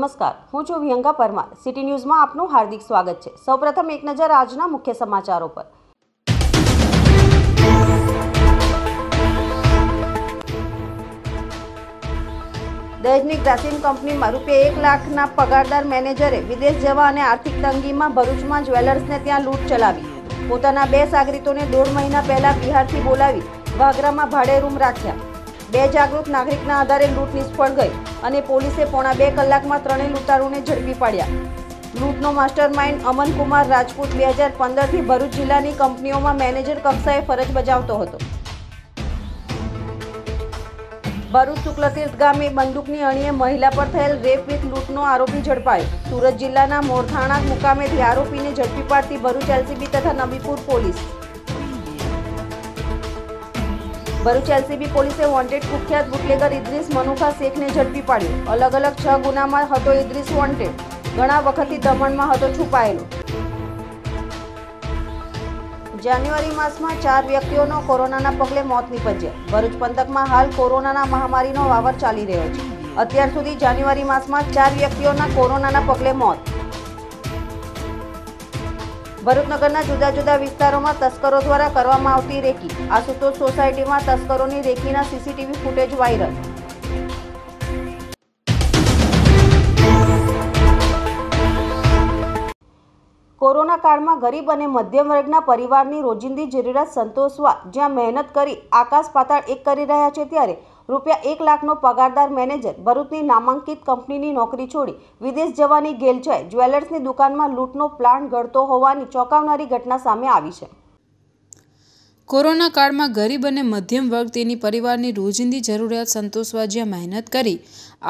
નમસ્કાર હું છું વિહંગા પરમાર સિટી ન્યૂઝમાં આપનું હાર્દિક સ્વાગત છે સૌપ્રથમ એક નજર આજના મુખ્ય સમાચારો પર દહેજની ગ્રાસીમ કંપનીમાં રૂપિયા એક લાખના પગારદાર મેનેજરે વિદેશ જવા અને આર્થિક તંગીમાં ભરૂચમાં જ્વેલર્સને ત્યાં લૂંટ ચલાવી પોતાના બે સાગરિતોને દોઢ મહિના પહેલા બિહારથી બોલાવી વાગરામાં ભાડે રૂમ રાખ્યા બે જાગૃત નાગરિકના આધારે લૂંટ નિષ્ફળ ગઈ અને પોલીસે પોણા બે કલાકમાં ત્રણેય લૂંટારૂને ઝડપી પાડ્યા લૂંટનો માસ્ટર માઇન્ડ અમનકુમાર રાજપૂત બે હજાર પંદરથી ભરૂચ જિલ્લાની કંપનીઓમાં મેનેજર કક્ષાએ ફરજ બજાવતો હતો ભરૂચ શુક્લતીર્થ ગામે બંદૂકની અણીએ મહિલા પર થયેલ રેપ વિથ લૂંટનો આરોપી ઝડપાયો સુરત જિલ્લાના મોરથાણા મુકામેથી આરોપીને ઝડપી પાડતી ભરૂચ એલસીબી તથા નબીપુર પોલીસ ભરૂચ એલસીબી પોલીસે વોન્ટેડ કુખ્યાત બુટલેગર ઇદ્રીસ મનુખા શેખને ઝડપી પાડ્યો અલગ અલગ છ ગુનામાં હતો ઇદ્રીસ વોન્ટેડ ઘણા વખતથી દમણમાં હતો છુપાયેલો જાન્યુઆરી માસમાં ચાર વ્યક્તિઓનો કોરોનાના પગલે મોત નીપજ્યા ભરૂચ પંથકમાં હાલ કોરોનાના મહામારીનો વાવર ચાલી રહ્યો છે અત્યાર સુધી જાન્યુઆરી માસમાં ચાર વ્યક્તિઓના કોરોનાના પગલે મોત ભરૂચનગરના જુદા જુદા વિસ્તારોમાં તસ્કરો દ્વારા કરવામાં આવતી રેકી આશુતોષ સોસાયટીમાં તસ્કરોની રેકીના સીસીટીવી ફૂટેજ વાયરલ કોરોના કાળમાં ગરીબ અને મધ્યમ વર્ગના પરિવારની રોજિંદી જરૂરિયાત સંતોષવા જ્યાં મહેનત કરી આકાશ પાતાળ એક કરી રહ્યા છે ત્યારે રૂપિયા એક લાખનો પગારદાર મેનેજર ભરૂચની નામાંકિત કંપનીની નોકરી છોડી વિદેશ જવાની ગેલ જ્વેલર્સની દુકાનમાં લૂંટનો પ્લાન ઘડતો હોવાની ચોંકાવનારી ઘટના સામે આવી છે કોરોના કાળમાં ગરીબ અને મધ્યમ વર્ગ તેની પરિવારની રોજિંદી જરૂરિયાત સંતોષવા જ્યાં મહેનત કરી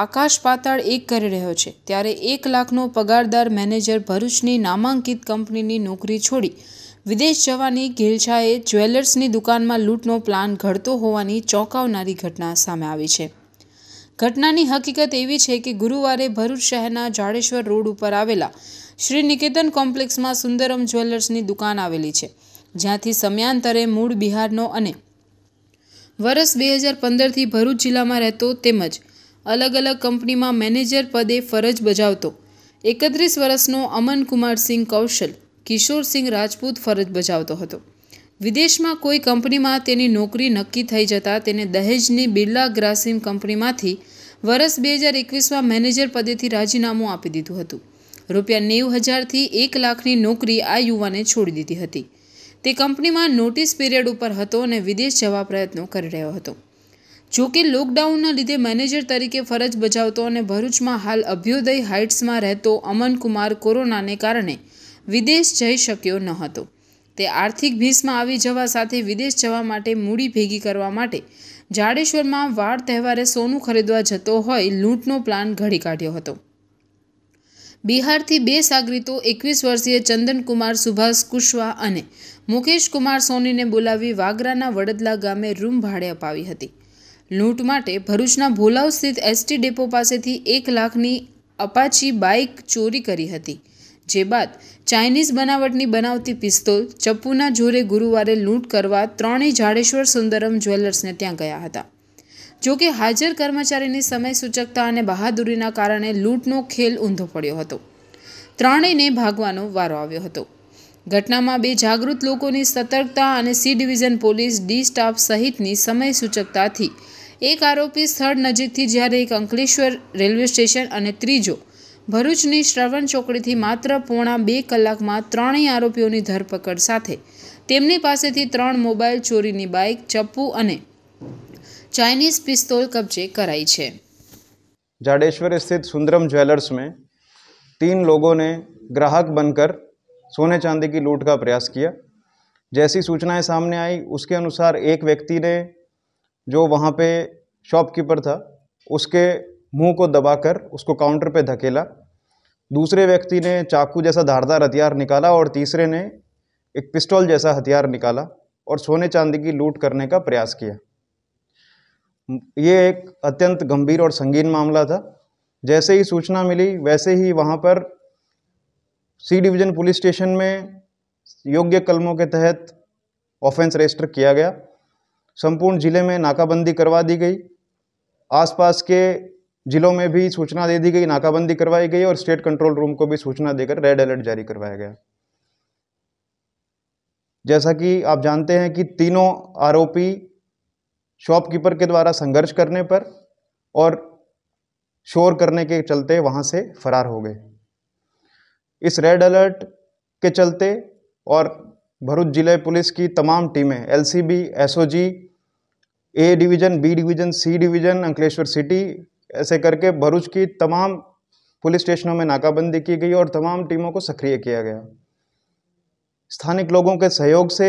આકાશ પાતાળ એક કરી રહ્યો છે ત્યારે એક લાખનો પગારદાર મેનેજર ભરૂચની નામાંકિત કંપનીની નોકરી છોડી વિદેશ જવાની ઘેલછાએ જ્વેલર્સની દુકાનમાં લૂંટનો પ્લાન ઘડતો હોવાની ચોંકાવનારી ઘટના સામે આવી છે ઘટનાની હકીકત એવી છે કે ગુરુવારે ભરૂચ શહેરના જાડેશ્વર રોડ ઉપર આવેલા શ્રી નિકેતન કોમ્પ્લેક્સમાં સુંદરમ જ્વેલર્સની દુકાન આવેલી છે જ્યાંથી સમયાંતરે મૂળ બિહારનો અને વર્ષ બે હજાર પંદરથી ભરૂચ જિલ્લામાં રહેતો તેમજ અલગ અલગ કંપનીમાં મેનેજર પદે ફરજ બજાવતો એકત્રીસ વર્ષનો અમન કુમાર સિંહ કૌશલ કિશોરસિંહ રાજપૂત ફરજ બજાવતો હતો વિદેશમાં કોઈ કંપનીમાં તેની નોકરી નક્કી થઈ જતાં તેને દહેજની બિરલા ગ્રાસિમ કંપનીમાંથી વર્ષ બે હજાર એકવીસમાં મેનેજર પદેથી રાજીનામું આપી દીધું હતું રૂપિયા નેવું હજારથી એક લાખની નોકરી આ યુવાને છોડી દીધી હતી તે કંપનીમાં નોટિસ પીરિયડ ઉપર હતો અને વિદેશ જવા પ્રયત્નો કરી રહ્યો હતો જો કે લોકડાઉનના લીધે મેનેજર તરીકે ફરજ બજાવતો અને ભરૂચમાં હાલ અભ્યોદય હાઇટ્સમાં રહેતો અમનકુમાર કોરોનાને કારણે વિદેશ જઈ શક્યો ન હતો તે આર્થિક ભીસમાં આવી જવા સાથે વિદેશ જવા માટે મૂડી ભેગી કરવા માટે જાડેશ્વરમાં વાર તહેવારે સોનું ખરીદવા જતો હોય લૂંટનો પ્લાન ઘડી કાઢ્યો હતો બિહારથી બે સાગરીતો એકવીસ વર્ષીય ચંદનકુમાર સુભાષ કુશવા અને મુકેશ કુમાર સોનીને બોલાવી વાગરાના વડદલા ગામે રૂમ ભાડે અપાવી હતી લૂંટ માટે ભરૂચના ભોલાવ સ્થિત એસટી ડેપો પાસેથી એક લાખની અપાચી બાઇક ચોરી કરી હતી જે બાદ ચાઇનીઝ બનાવટની બનાવતી પિસ્તોલ ચપ્પુના જોરે ગુરુવારે લૂંટ કરવા ત્રણેય જાડેશ્વર સુંદરમ જ્વેલર્સને ત્યાં ગયા હતા જો કે હાજર કર્મચારીની સમય સૂચકતા અને બહાદુરીના કારણે લૂંટનો ખેલ ઊંધો પડ્યો હતો ત્રણેયને ભાગવાનો વારો આવ્યો હતો ઘટનામાં બે જાગૃત લોકોની સતર્કતા અને C division police D staff સહિતની સમય સૂચકતાથી એક આરોપી સ્થળ નજીકથી જ્યારે એક અંકલેશ્વર રેલવે સ્ટેશન અને ત્રીજો ભરૂચની શ્રવણ ચોકડીથી માત્ર પોણા બે કલાકમાં ત્રણેય આરોપીઓની ધરપકડ સાથે તેમની પાસેથી ત્રણ મોબાઈલ ચોરીની બાઇક ચપ્પુ અને ચાઇનીઝ પિસ્તોલ કબજે કરાઈ છે જાડેશ્વર સ્થિત સુંદરમ જ્વેલર્સ મેં तीन लोगों ने ग्राहक સોને ચાંદી કી की लूट का प्रयास किया जैसी सूचनाएं सामने आई उसके अनुसार एक व्यक्ति ने जो वहाँ पे शॉपकीपर मुंह को दबाकर उसको काउंटर पे धकेला दूसरे व्यक्ति ने चाकू जैसा धारदार हथियार निकाला और तीसरे ने एक पिस्टल जैसा हथियार निकाला और सोने चांदी की लूट करने का प्रयास किया ये एक अत्यंत गंभीर और संगीन मामला था जैसे ही सूचना मिली वैसे ही वहाँ पर सी डिवीज़न पुलिस स्टेशन में योग्य कलमों के तहत ऑफेंस रजिस्टर किया गया संपूर्ण ज़िले में नाकाबंदी करवा दी गई आसपास के जिलों में भी सूचना दे दी गई नाकाबंदी करवाई गई और स्टेट कंट्रोल रूम को भी सूचना देकर रेड अलर्ट जारी करवाया गया जैसा कि आप जानते हैं कि तीनों आरोपी शॉपकीपर के द्वारा संघर्ष करने पर और शोर करने के चलते वहां से फरार हो गए इस रेड अलर्ट के चलते और भरूच जिले पुलिस की तमाम टीमें LCB SOG A division B division C division Ankleshwar city ऐसे करके भरूच की तमाम पुलिस स्टेशनों में नाकाबंदी की गई और तमाम टीमों को सक्रिय किया गया स्थानिक लोगों के सहयोग से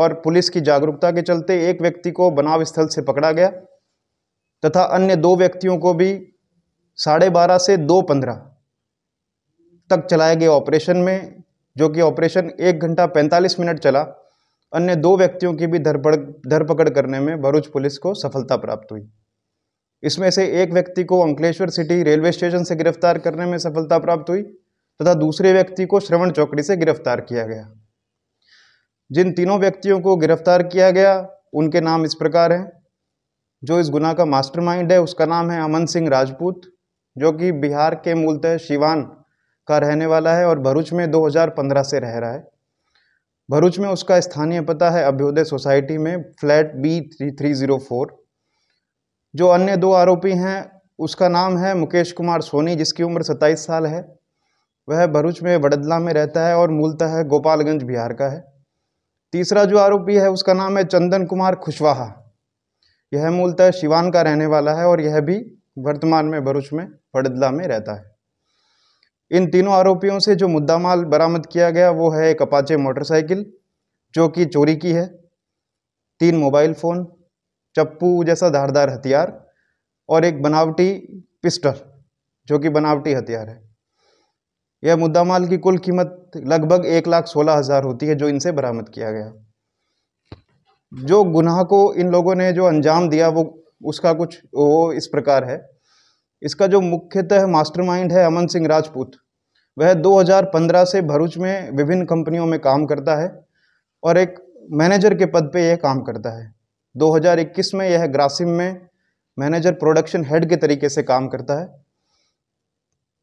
और पुलिस की जागरूकता के चलते एक व्यक्ति को बनाव स्थल से पकड़ा गया तथा अन्य दो व्यक्तियों को भी साढ़े बारह से दो पंद्रह तक चलाए गए ऑपरेशन में जो कि ऑपरेशन एक घंटा पैंतालीस मिनट चला अन्य दो व्यक्तियों की भी धरपड़ धरपकड़ करने में भरूच पुलिस को सफलता प्राप्त हुई इसमें से एक व्यक्ति को अंकलेश्वर सिटी रेलवे स्टेशन से गिरफ्तार करने में सफलता प्राप्त हुई तथा दूसरे व्यक्ति को श्रवण चौकड़ी से गिरफ्तार किया गया जिन तीनों व्यक्तियों को गिरफ्तार किया गया उनके नाम इस प्रकार हैं जो इस गुना का मास्टरमाइंड है उसका नाम है अमन सिंह राजपूत जो कि बिहार के मूलतः शिवान का रहने वाला है और भरूच में 2015 से रह रहा है भरूच में उसका स्थानीय पता है अभ्योदय सोसाइटी में flat B three three zero four जो अन्य दो आरोपी हैं उसका नाम है मुकेश कुमार सोनी जिसकी उम्र 27 साल है वह भरूच में वडदला में रहता है और मूलतः गोपालगंज बिहार का है तीसरा जो आरोपी है उसका नाम है चंदन कुमार खुशवाहा यह मूलतः शिवान का रहने वाला है और यह भी वर्तमान में भरूच में वडदला में रहता है इन तीनों आरोपियों से जो मुद्दा माल बरामद किया गया वो है एक अपाचे मोटरसाइकिल जो कि चोरी की है तीन मोबाइल फ़ोन चप्पू जैसा धारदार हथियार और एक बनावटी पिस्टल जो कि बनावटी हथियार है यह मुद्दा माल की कुल कीमत लगभग एक लाख सोलह हज़ार होती है जो इनसे बरामद किया गया जो गुनाह को इन लोगों ने जो अंजाम दिया वो उसका कुछ वो इस प्रकार है इसका जो मुख्यतः मास्टरमाइंड है अमन सिंह राजपूत वह 2015 से भरूच में विभिन्न कंपनियों में काम करता है और एक मैनेजर के पद पे यह काम करता है 2021 में यह ग्रासिम में मैनेजर प्रोडक्शन हेड के तरीके से काम करता है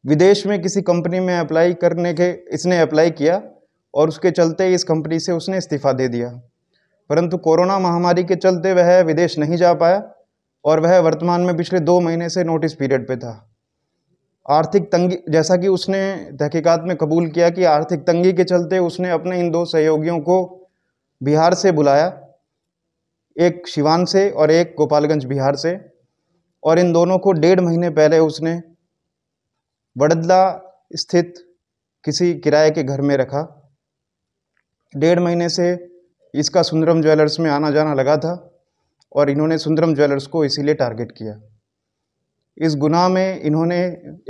विदेश में किसी कंपनी में अप्लाई करने के इसने अप्लाई किया और उसके चलते इस कंपनी से उसने इस्तीफ़ा दे दिया परंतु कोरोना महामारी के चलते वह विदेश नहीं जा पाया और वह वर्तमान में पिछले दो महीने से नोटिस पीरियड पे था आर्थिक तंगी जैसा कि उसने तहकीकात में कबूल किया कि आर्थिक तंगी के चलते उसने अपने इन दो सहयोगियों को बिहार से बुलाया एक शिवान से और एक गोपालगंज बिहार से और इन दोनों को डेढ़ महीने पहले उसने बड़दला स्थित किसी किराए के घर में रखा डेढ़ महीने से इसका सुंदरम ज्वेलर्स में आना जाना लगा था और इन्होंने सुंदरम ज्वेलर्स को इसीलिए टारगेट किया इस गुनाह में इन्होंने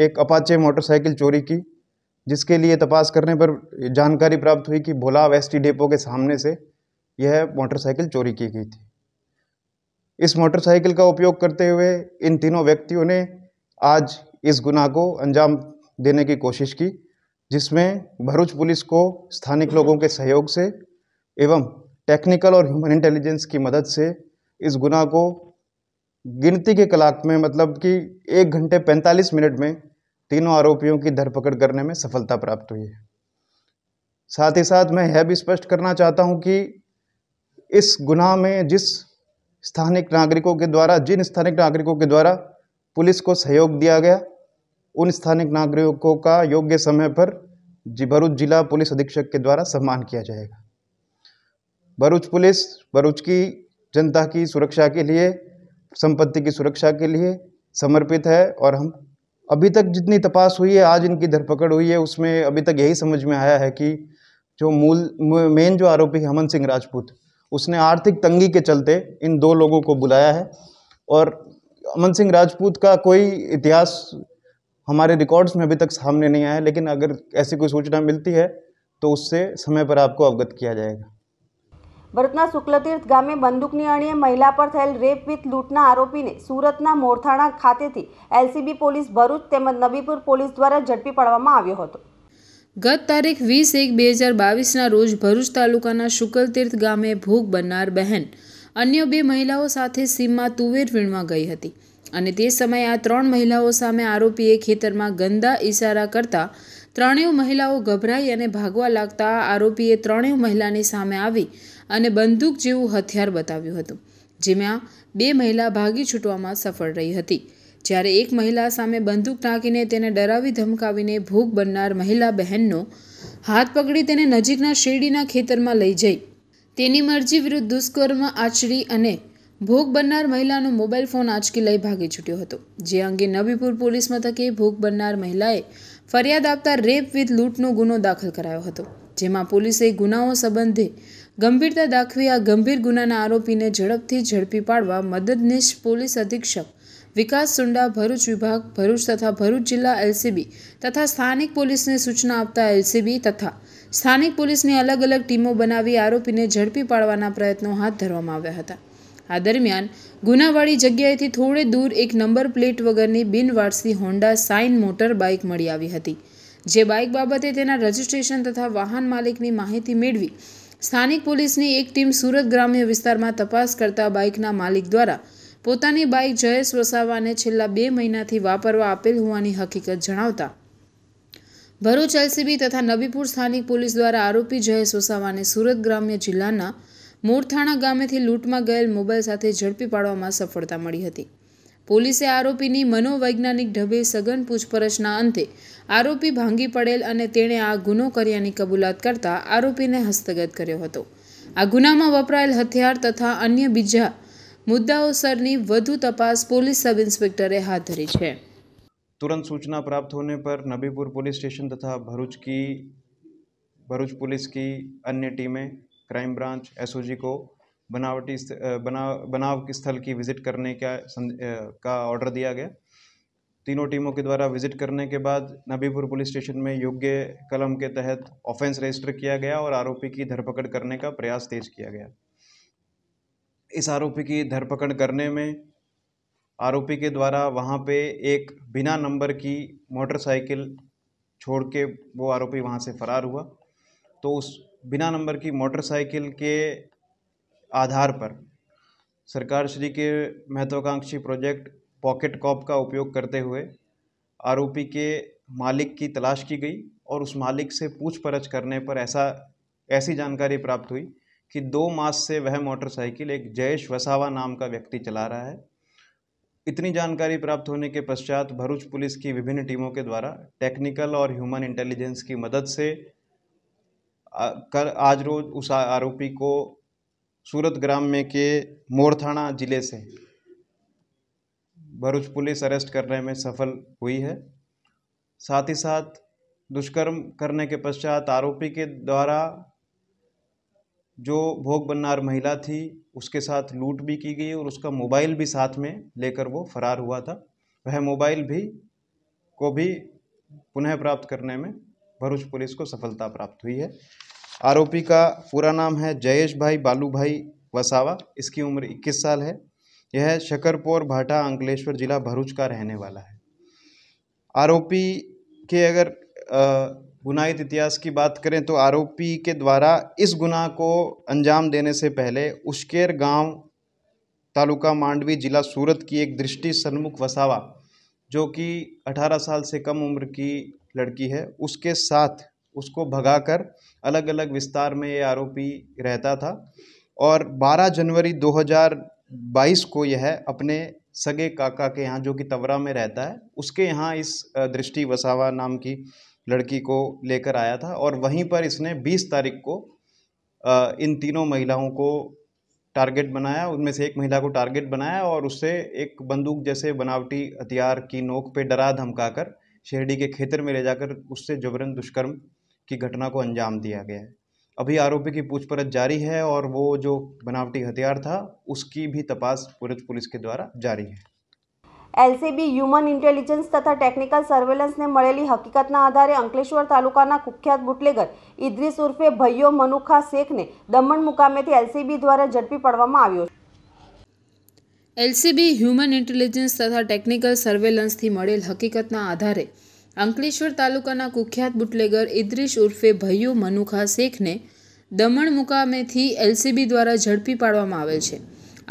एक अपाचे मोटरसाइकिल चोरी की जिसके लिए तपास करने पर जानकारी प्राप्त हुई कि भोला वेस्टी डेपो के सामने से यह मोटरसाइकिल चोरी की गई थी इस मोटरसाइकिल का उपयोग करते हुए इन तीनों व्यक्तियों ने आज इस गुनाह को अंजाम देने की कोशिश की जिसमें भरूच पुलिस को स्थानिक लोगों के सहयोग से एवं टेक्निकल और ह्यूमन इंटेलिजेंस की मदद से इस गुनाह को गिनती के कलाक में मतलब कि एक घंटे 45 मिनट में तीनों आरोपियों की धरपकड़ करने में सफलता प्राप्त हुई है साथ ही साथ मैं यह भी स्पष्ट करना चाहता हूं कि इस गुनाह में जिस स्थानिक नागरिकों के द्वारा जिन स्थानिक नागरिकों के द्वारा पुलिस को सहयोग दिया गया उन स्थानिक नागरिकों का योग्य समय पर भरूच जिला पुलिस अधीक्षक के द्वारा सम्मान किया जाएगा भरूच पुलिस भरूच की जनता की सुरक्षा के लिए संपत्ति की सुरक्षा के लिए समर्पित है और हम अभी तक जितनी तपास हुई है आज इनकी धरपकड़ हुई है उसमें अभी तक यही समझ में आया है कि जो मूल मेन जो आरोपी है, हमन सिंह राजपूत उसने आर्थिक तंगी के चलते इन दो लोगों को बुलाया है और अमन सिंह राजपूत का कोई इतिहास हमारे रिकॉर्ड्स में अभी तक सामने नहीं आया लेकिन अगर ऐसी कोई सूचना मिलती है तो उससे समय पर आपको अवगत किया जाएगा भरतना शुक्लतीर्थ गा में बंदूक निहणी महिला पर थे रेप विथ लूटना आरोपी ने सूरत मोरथाणा खाते थी एलसीबी पुलिस भरूच तेम नबीपुर पुलिस द्वारा झड़पी पड़ा ગત તારીખ વીસ એક બે હજાર બાવીસના રોજ ભરૂચ તાલુકાના શુકલતીર્થ ગામે ભોગ બનનાર બહેન અન્ય બે મહિલાઓ સાથે સીમમાં તુવેર વીણવા ગઈ હતી અને તે સમયે આ ત્રણ મહિલાઓ સામે આરોપીએ ખેતરમાં ગંદા ઇશારા કરતા ત્રણેય મહિલાઓ ગભરાઈ અને ભાગવા લાગતા આરોપીએ ત્રણેય મહિલાની સામે આવી અને બંદૂક જેવું હથિયાર બતાવ્યું હતું જેમાં બે મહિલા ભાગી છૂટવામાં સફળ રહી હતી જ્યારે એક મહિલા સામે બંદૂક ટાંકીને તેને ડરાવી ધમકાવીને ભોગ બનનાર મહિલા બહેનનો હાથ પકડી તેને નજીકના શેરડીના ખેતરમાં લઈ જઈ તેની મરજી વિરુદ્ધ દુષ્કર્મ આચરી અને ભોગ બનનાર મહિલાનો મોબાઈલ ફોન આંચકી લઈ ભાગી છૂટ્યો હતો જે અંગે નબીપુર પોલીસ મથકે ભોગ બનનાર મહિલાએ ફરિયાદ આપતા રેપ વિથ લૂંટનો ગુનો દાખલ કરાયો હતો જેમાં પોલીસે ગુનાઓ સંબંધે ગંભીરતા દાખવી આ ગંભીર ગુનાના આરોપીને ઝડપથી ઝડપી પાડવા મદદનીશ પોલીસ અધિક્ષક વિકાસ સુંડા ભરૂચ વિભાગ ભરૂચ તથા ભરૂચ જિલ્લા એલસીબી તથા સ્થાનિક પોલીસને સૂચના આપતા એલસીબી તથા સ્થાનિક પોલીસની અલગ અલગ ટીમો બનાવી આરોપીને ઝડપી પાડવાના પ્રયત્નો હાથ ધરવામાં આવ્યા હતા આ દરમિયાન ગુનાવાળી જગ્યાએથી થોડે દૂર એક નંબર પ્લેટ વગરની બિનવારસી હોન્ડા સાઇન મોટર બાઇક મળી આવી હતી જે બાઇક બાબતે તેના રજિસ્ટ્રેશન તથા વાહન માલિકની માહિતી મેળવી સ્થાનિક પોલીસની એક ટીમ સુરત ગ્રામ્ય વિસ્તારમાં તપાસ કરતા બાઇકના માલિક દ્વારા પોતાની બાઇક જયેશ વસાવાને છેલ્લા બે મહિનાથી વાપરવા આપેલ હોવાની હકીકત જણાવતા ભરૂચ એલસીબી તથા નબીપુર સ્થાનિક પોલીસ દ્વારા આરોપી જયેશ વસાવાને સુરત ગ્રામ્ય જિલ્લાના મોરથાણા ગામેથી લૂંટમાં ગયેલ મોબાઈલ સાથે ઝડપી પાડવામાં સફળતા મળી હતી પોલીસે આરોપીની મનોવૈજ્ઞાનિક ઢબે સઘન પૂછપરછના અંતે આરોપી ભાંગી પડેલ અને તેણે આ ગુનો કર્યાની કબૂલાત કરતા આરોપીને હસ્તગત કર્યો હતો આ ગુનામાં વપરાયેલ હથિયાર તથા અન્ય બીજા મુદ્દાઓસરની વધુ तपास પોલીસ सब इंस्पेक्टर हाथ धरी है तुरंत सूचना प्राप्त होने पर नबीपुर पुलिस स्टेशन तथा भरूच की भरूच पुलिस की अन्य टीमें क्राइम ब्रांच एसओजी को बनावटी बनाव बनाव की स्थल की विजिट करने का का ऑर्डर दिया गया तीनों टीमों के द्वारा विजिट करने के बाद नबीपुर पुलिस स्टेशन में योग्य कलम के तहत ऑफेंस रजिस्टर किया गया और आरोपी की धरपकड़ करने का प्रयास तेज किया गया इस आरोपी की धरपकड़ करने में आरोपी के द्वारा वहाँ पे एक बिना नंबर की मोटरसाइकिल छोड़ के वो आरोपी वहाँ से फरार हुआ तो उस बिना नंबर की मोटरसाइकिल के आधार पर सरकार श्री के महत्वाकांक्षी प्रोजेक्ट पॉकेट कॉप का उपयोग करते हुए आरोपी के मालिक की तलाश की गई और उस मालिक से पूछ परछ करने पर ऐसा ऐसी जानकारी प्राप्त हुई कि दो मास से वह मोटरसाइकिल एक जयेश वसावा नाम का व्यक्ति चला रहा है इतनी जानकारी प्राप्त होने के पश्चात भरूच पुलिस की विभिन्न टीमों के द्वारा टेक्निकल और ह्यूमन इंटेलिजेंस की मदद से कर आज रोज उस आरोपी को सूरत ग्राम में के मोरथाना जिले से भरूच पुलिस अरेस्ट करने में सफल हुई है साथ ही साथ दुष्कर्म करने के पश्चात आरोपी के द्वारा जो भोग बन्नार महिला थी उसके साथ लूट भी की गई और उसका मोबाइल भी साथ में लेकर वो फरार हुआ था वह मोबाइल भी को भी पुनः प्राप्त करने में भरूच पुलिस को सफलता प्राप्त हुई है आरोपी का पूरा नाम है जयेश भाई बालू भाई वसावा इसकी उम्र 21 साल है यह शकरपोर भाटा अंकलेश्वर जिला भरूच का रहने वाला है आरोपी के अगर आ, गुनाहित इतिहास की बात करें तो आरोपी के द्वारा इस गुनाह को अंजाम देने से पहले उश्केर गांव तालुका मांडवी जिला सूरत की एक दृष्टि सन्मुख वसावा जो कि 18 साल से कम उम्र की लड़की है उसके साथ उसको भगाकर अलग अलग विस्तार में ये आरोपी रहता था और 12 जनवरी 2022 को यह अपने सगे काका के यहाँ जो कि तवरा में रहता है उसके यहाँ इस दृष्टि वसावा नाम की लड़की को लेकर आया था और वहीं पर इसने 20 तारीख को इन तीनों महिलाओं को टारगेट बनाया उनमें से एक महिला को टारगेट बनाया और उससे एक बंदूक जैसे बनावटी हथियार की नोक पे डरा धमका कर शेरडी के खेतर में ले जाकर उससे जबरन दुष्कर्म की घटना को अंजाम दिया गया है अभी आरोपी की पूछपरछ जारी है और वो जो बनावटी हथियार था उसकी भी तपास पूरज पुलिस के द्वारा जारी है એલસીબી હ્યુમન ઇન્ટેલિજન્સ તથા ટેકનિકલ સર્વેલન્સને મળેલી હકીકતના આધારે અંકલેશ્વર તાલુકાના કુખ્યાત બુટલેગર ઇદ્રીસ ઉર્ફે ભૈયો મનુખા શેખને દમણ મુકામેથી એલસીબી દ્વારા ઝડપી પાડવામાં આવ્યો એલસીબી હ્યુમન ઇન્ટેલિજન્સ તથા ટેકનિકલ સર્વેલન્સથી મળેલ હકીકતના આધારે અંકલેશ્વર તાલુકાના કુખ્યાત બુટલેગર ઇદ્રીશ ઉર્ફે ભૈયો મનુખા શેખને દમણ મુકામેથી એલસીબી દ્વારા ઝડપી પાડવામાં આવેલ છે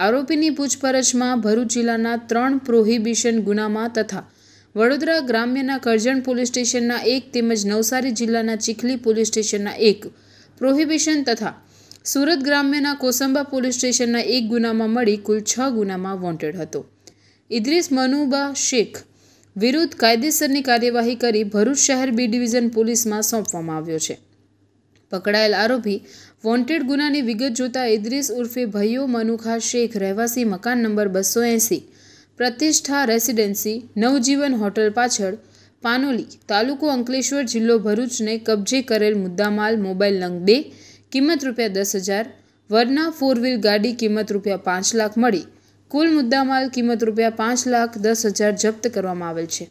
આરોપીની પૂછપરછમાં ભરૂચ જિલ્લાના ત્રણ પ્રોહિબિશન ગુનામાં તથા વડોદરા ગ્રામ્યના કરજણ પોલીસ સ્ટેશનના એક તેમજ નવસારી જિલ્લાના ચીખલી પોલીસ સ્ટેશનના એક પ્રોહિબિશન તથા સુરત ગ્રામ્યના કોસંબા પોલીસ સ્ટેશનના એક ગુનામાં મળી કુલ છ ગુનામાં વોન્ટેડ હતો ઇદ્રીસ મનુબા શેખ વિરુદ્ધ કાયદેસરની કાર્યવાહી કરી ભરૂચ શહેર બી ડિવિઝન પોલીસમાં સોંપવામાં આવ્યો છે પકડાયેલ આરોપી વોન્ટેડ ગુનાની વિગત જોતા ઇદ્રીસ ઉર્ફે ભૈયો મનુખા શેખ રહેવાસી મકાન નંબર બસો એંસી પ્રતિષ્ઠા રેસિડેન્સી નવજીવન હોટલ પાછળ પાનોલી તાલુકો અંકલેશ્વર જિલ્લો ભરૂચને કબજે કરેલ મુદ્દામાલ મોબાઈલ નંગ બે કિંમત રૂપિયા દસ હજાર વરના ફોર વ્હીલ ગાડી કિંમત રૂપિયા પાંચ લાખ મળી કુલ મુદ્દામાલ કિંમત રૂપિયા પાંચ લાખ દસ હજાર જપ્ત કરવામાં આવેલ છે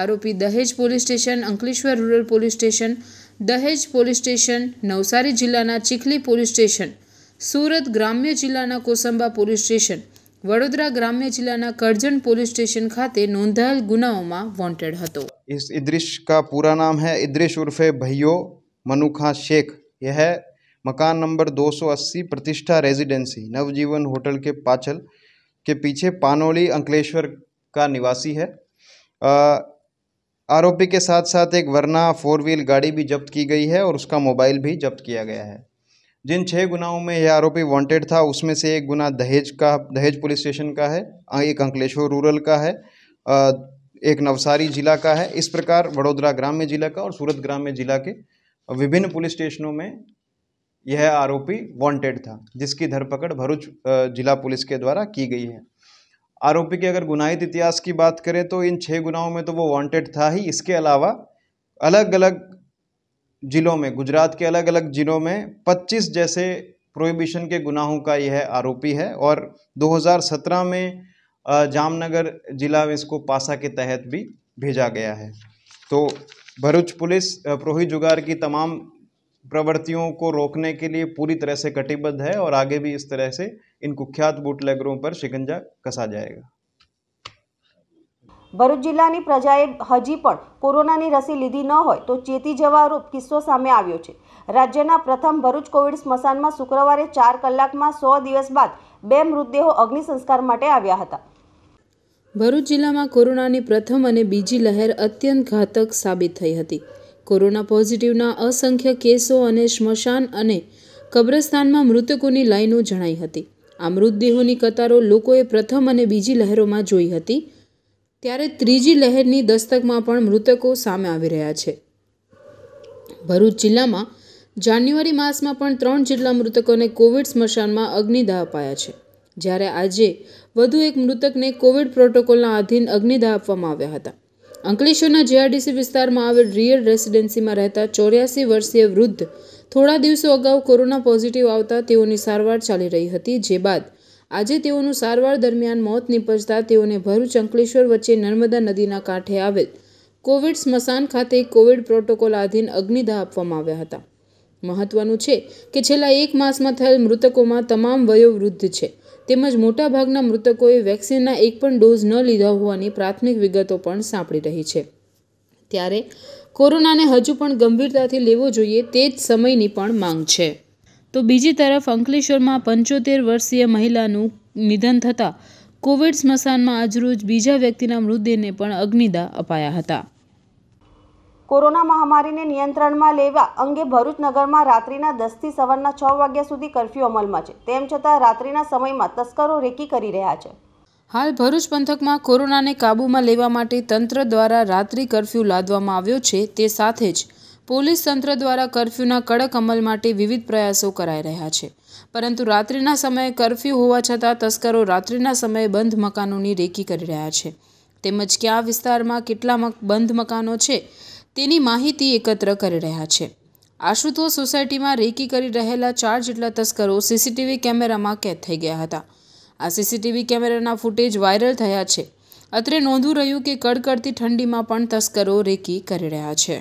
આરોપી Dahej police station Ankleshwar rural police station Dahej police station Navsari जिला चिखली पोलिस स्टेशन सूरत ग्राम्य जिला कोसंबा पोलिस स्टेशन वडोदरा ग्राम्य जिलाना करजन पोलिस स्टेशन खाते नोधायेल गुनाओं में वोटेड हतो इस इद्रिश का पूरा नाम है इद्रिश उर्फे भैयो मनुखा शेख यह मकान नंबर 280 प्रतिष्ठा रेजिडेंसी नवजीवन होटल के पाचल के पीछे पानोली अंकलेश्वर का निवासी है आरोपी के साथ साथ एक वरना फोर व्हील गाड़ी भी जब्त की गई है और उसका मोबाइल भी जब्त किया गया है जिन छः गुनाहों में यह आरोपी वांटेड था उसमें से एक गुना दहेज का दहेज पुलिस स्टेशन का है एक अंकलेश्वर रूरल का है एक नवसारी जिला का है इस प्रकार वडोदरा ग्राम्य जिला का और सूरत ग्राम्य जिला के विभिन्न पुलिस स्टेशनों में यह आरोपी वांटेड था जिसकी धरपकड़ भरूच जिला पुलिस के द्वारा की गई है आरोपी के अगर गुनाहित इतिहास की बात करें तो इन छः गुनाहों में तो वो वांटेड था ही इसके अलावा अलग अलग ज़िलों में गुजरात के अलग अलग ज़िलों में 25 जैसे प्रोहिबिशन के गुनाहों का यह आरोपी है और 2017 में जामनगर जिला में इसको पासा के तहत भी भेजा गया है तो भरूच पुलिस प्रोहित जुगार की तमाम प्रवृत्तियों को रोकने के लिए पूरी तरह से कटिबद्ध है और आगे भी इस तरह से इन कुख्यात बूटलेगरों पर शिकंजा कसा जाएगा ભરૂચ જિલ્લાની પ્રજાએ હજી પણ કોરોનાની રસી લીધી ન હોય તો ચેતી જવારૂપ કિસ્સો સામે આવ્યો છે રાજ્યના પ્રથમ ભરૂચ કોવિડ સ્મશાનમાં શુક્રવારે ચાર કલાકમાં સો દિવસ બાદ બે મૃતદેહો અગ્નિ સંસ્કાર માટે આવ્યા હતા ભરૂચ જિલ્લામાં કોરોનાની પ્રથમ અને બીજી લહેર અત્યંત ઘાતક સાબિત થઈ હતી કોરોના પોઝિટિવના અસંખ્ય કેસો અને સ્મશાન અને કબ્રસ્તાનમાં મૃતકોની લાઈનો જણાઈ હતી આ મૃતદેહોની કતારો લોકોએ પ્રથમ અને બીજી લહેરોમાં જોઈ હતી ત્યારે ત્રીજી લહેરની દસ્તકમાં પણ મૃતકો સામે આવી રહ્યા છે ભરૂચ જિલ્લામાં જાન્યુઆરી માસમાં પણ ત્રણ જેટલા મૃતકોને કોવિડ સ્મશાનમાં અગ્નિદાહ અપાયા છે જ્યારે આજે વધુ એક મૃતકને કોવિડ પ્રોટોકોલના આધીન અગ્નિદાહ આપવામાં આવ્યા હતા અંકલેશ્વરના જીઆરડીસી વિસ્તારમાં આવેલ રિયલ રેસિડેન્સીમાં રહેતા ચોર્યાસી વર્ષીય વૃદ્ધ થોડા દિવસો અગાઉ કોરોના પોઝિટિવ આવતા તેઓની સારવાર ચાલી રહી હતી જે બાદ આજે તેઓનું સારવાર દરમિયાન મોત નીપજતા તેઓને ભરૂચ અંકલેશ્વર વચ્ચે નર્મદા નદીના કાંઠે આવેલ કોવિડ સ્મશાન ખાતે કોવિડ પ્રોટોકોલ આધીન અગ્નિદાહ આપવામાં આવ્યા હતા મહત્વનું છે કે છેલ્લા એક માસમાં થયેલ મૃતકોમાં તમામ વયોવૃદ્ધ છે તેમજ મોટાભાગના મૃતકોએ વેક્સિનના એક પણ ડોઝ ન લીધા હોવાની પ્રાથમિક વિગતો પણ સાંપડી રહી છે ત્યારે કોરોનાને હજુ પણ ગંભીરતાથી લેવો જોઈએ તે જ સમયની પણ માંગ છે તો બીજી તરફ અંકલેશ્વરમાં પંચોતેર વર્ષીય મહિલાનું નિધન થતાં કોવિડ સ્મશાનમાં આજરોજ બીજા વ્યક્તિના મૃતદેહને પણ અગ્નિદા અપાયા હતા કોરોના મહામારીને નિયંત્રણમાં લેવા અંગે ભરૂચ નગરમાં રાત્રિના દસથી સવારના છ વાગ્યા સુધી કરફ્યુ અમલમાં છે તેમ છતાં રાત્રિના સમયમાં તસ્કરો રેકી કરી રહ્યા છે હાલ ભરૂચ પંથકમાં કોરોનાને કાબૂમાં લેવા માટે તંત્ર દ્વારા રાત્રિ કરફ્યુ લાદવામાં આવ્યો છે તે સાથે જ પોલીસ તંત્ર દ્વારા કરફ્યુના કડક અમલ માટે વિવિધ પ્રયાસો કરાઈ રહ્યા છે પરંતુ રાત્રિના સમયે કરફ્યુ હોવા છતાં તસ્કરો રાત્રિના સમયે બંધ મકાનોની રેકી કરી રહ્યા છે તેમજ કયા વિસ્તારમાં કેટલા બંધ મકાનો છે તેની માહિતી એકત્ર કરી રહ્યા છે આશુતોષ સોસાયટીમાં રેકી કરી રહેલા ચાર જેટલા તસ્કરો સીસીટીવી કેમેરામાં કેદ થઈ ગયા હતા આ સીસીટીવી કેમેરાના ફૂટેજ વાયરલ થયા છે અત્રે નોંધું રહ્યું કે કડકડતી ઠંડીમાં પણ તસ્કરો રેકી કરી રહ્યા છે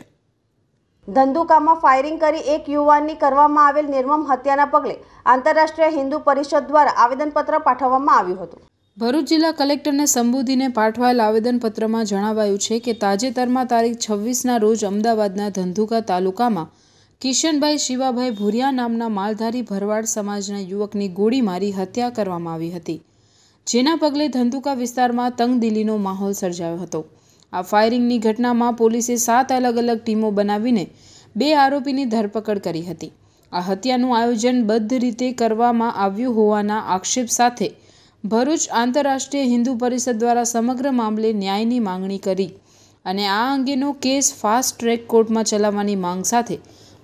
ધંધુકામાં ફાયરિંગ કરી એક યુવાનની કરવામાં આવેલ નિર્મમ હત્યાના પગલે આંતરરાષ્ટ્રીય હિન્દુ પરિષદ દ્વારા આવેદનપત્ર પાઠવવામાં આવ્યું હતું ભરૂચ જિલ્લા કલેક્ટરને સંબોધીને પાઠવાયેલ આવેદનપત્રમાં જણાવાયું છે કે તાજેતરમાં તારીખ છવ્વીસના રોજ અમદાવાદના ધંધુકા તાલુકામાં કિશનભાઈ શિવાભાઈ ભૂરિયા નામના માલધારી ભરવાડ સમાજના યુવકની ગોળી મારી હત્યા કરવામાં આવી હતી જેના પગલે ધંધુકા વિસ્તારમાં તંગદિલીનો માહોલ સર્જાયો હતો આ ફાયરિંગની ઘટનામાં પોલીસે સાત અલગ અલગ ટીમો બનાવીને બે આરોપીની ધરપકડ કરી હતી આ હત્યાનું આયોજન બદ્ધ રીતે કરવામાં આવ્યું હોવાના આક્ષેપ સાથે ભરૂચ આંતરરાષ્ટ્રીય હિન્દુ પરિષદ દ્વારા સમગ્ર મામલે ન્યાયની માંગણી કરી અને આ અંગેનો કેસ ફાસ્ટ ટ્રેક કોર્ટમાં ચલાવવાની માંગ સાથે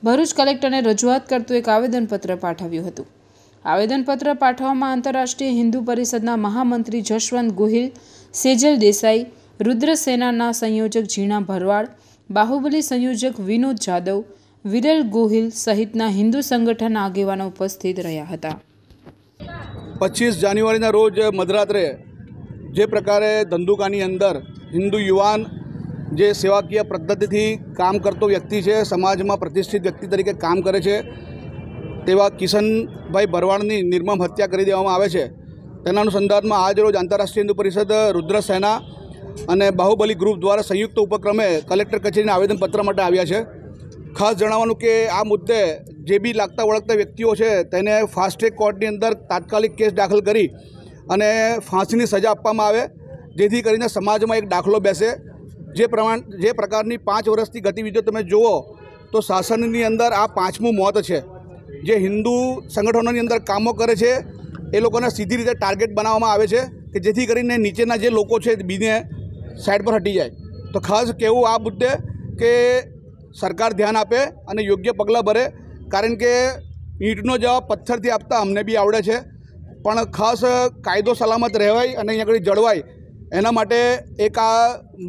ભરૂચ કલેક્ટરને રજૂઆત કરતું એક આવેદનપત્ર પાઠવ્યું હતું આવેદનપત્ર પાઠવવામાં આંતરરાષ્ટ્રીય હિન્દુ પરિષદના મહામંત્રી જશવંત ગોહિલ સેજલ દેસાઈ રુદ્રસેનાના સંયોજક ઝીણા ભરવાડ બાહુબલી સંયોજક વિનોદ જાદવ વિરલ ગોહિલ સહિતના હિન્દુ સંગઠન આગેવાનો ઉપસ્થિત રહ્યા હતા પચીસ જાન્યુઆરીના રોજ મધરાત્રે જે પ્રકારે ધંધુકાની અંદર હિન્દુ યુવાન જે સેવાકીય પદ્ધતિથી કામ કરતો વ્યક્તિ છે સમાજમાં પ્રતિષ્ઠિત વ્યક્તિ તરીકે કામ કરે છે તેવા કિશનભાઈ ભરવાડની નિર્મમ હત્યા કરી દેવામાં આવે છે તેના અનુસંધાનમાં આજરોજ આંતરરાષ્ટ્રીય હિન્દુ પરિષદ રુદ્ર સેના અને બાહુબલી ગ્રુપ દ્વારા સંયુક્ત ઉપક્રમે કલેક્ટર કચેરીને આવેદનપત્ર માટે આવ્યા છે ખાસ જણાવવાનું કે આ મુદ્દે જે બી લાગતા વળગતા વ્યક્તિઓ છે તેને ફાસ્ટ્રેક કોર્ટની અંદર તાત્કાલિક કેસ દાખલ કરી અને ફાંસીની સજા આપવામાં આવે જેથી કરીને સમાજમાં એક દાખલો બેસે જે પ્રમાણ જે પ્રકારની પાંચ વર્ષની ગતિવિધિઓ તમે જુઓ તો શાસનની અંદર આ પાંચમું મોત છે જે હિન્દુ સંગઠનોની અંદર કામો કરે છે એ લોકોને સીધી રીતે ટાર્ગેટ બનાવવામાં આવે છે કે જેથી કરીને નીચેના જે લોકો છે બીને સાઈડ પર હટી જાય તો ખાસ કેવું આ મુદ્દે કે સરકાર ધ્યાન આપે અને યોગ્ય પગલાં ભરે કારણ કે ઈંટનો જવાબ પથ્થરથી આપતા અમને બી આવડે છે પણ ખાસ કાયદો સલામત રહેવાય અને અહીંયા આગળ જળવાય એના માટે એક આ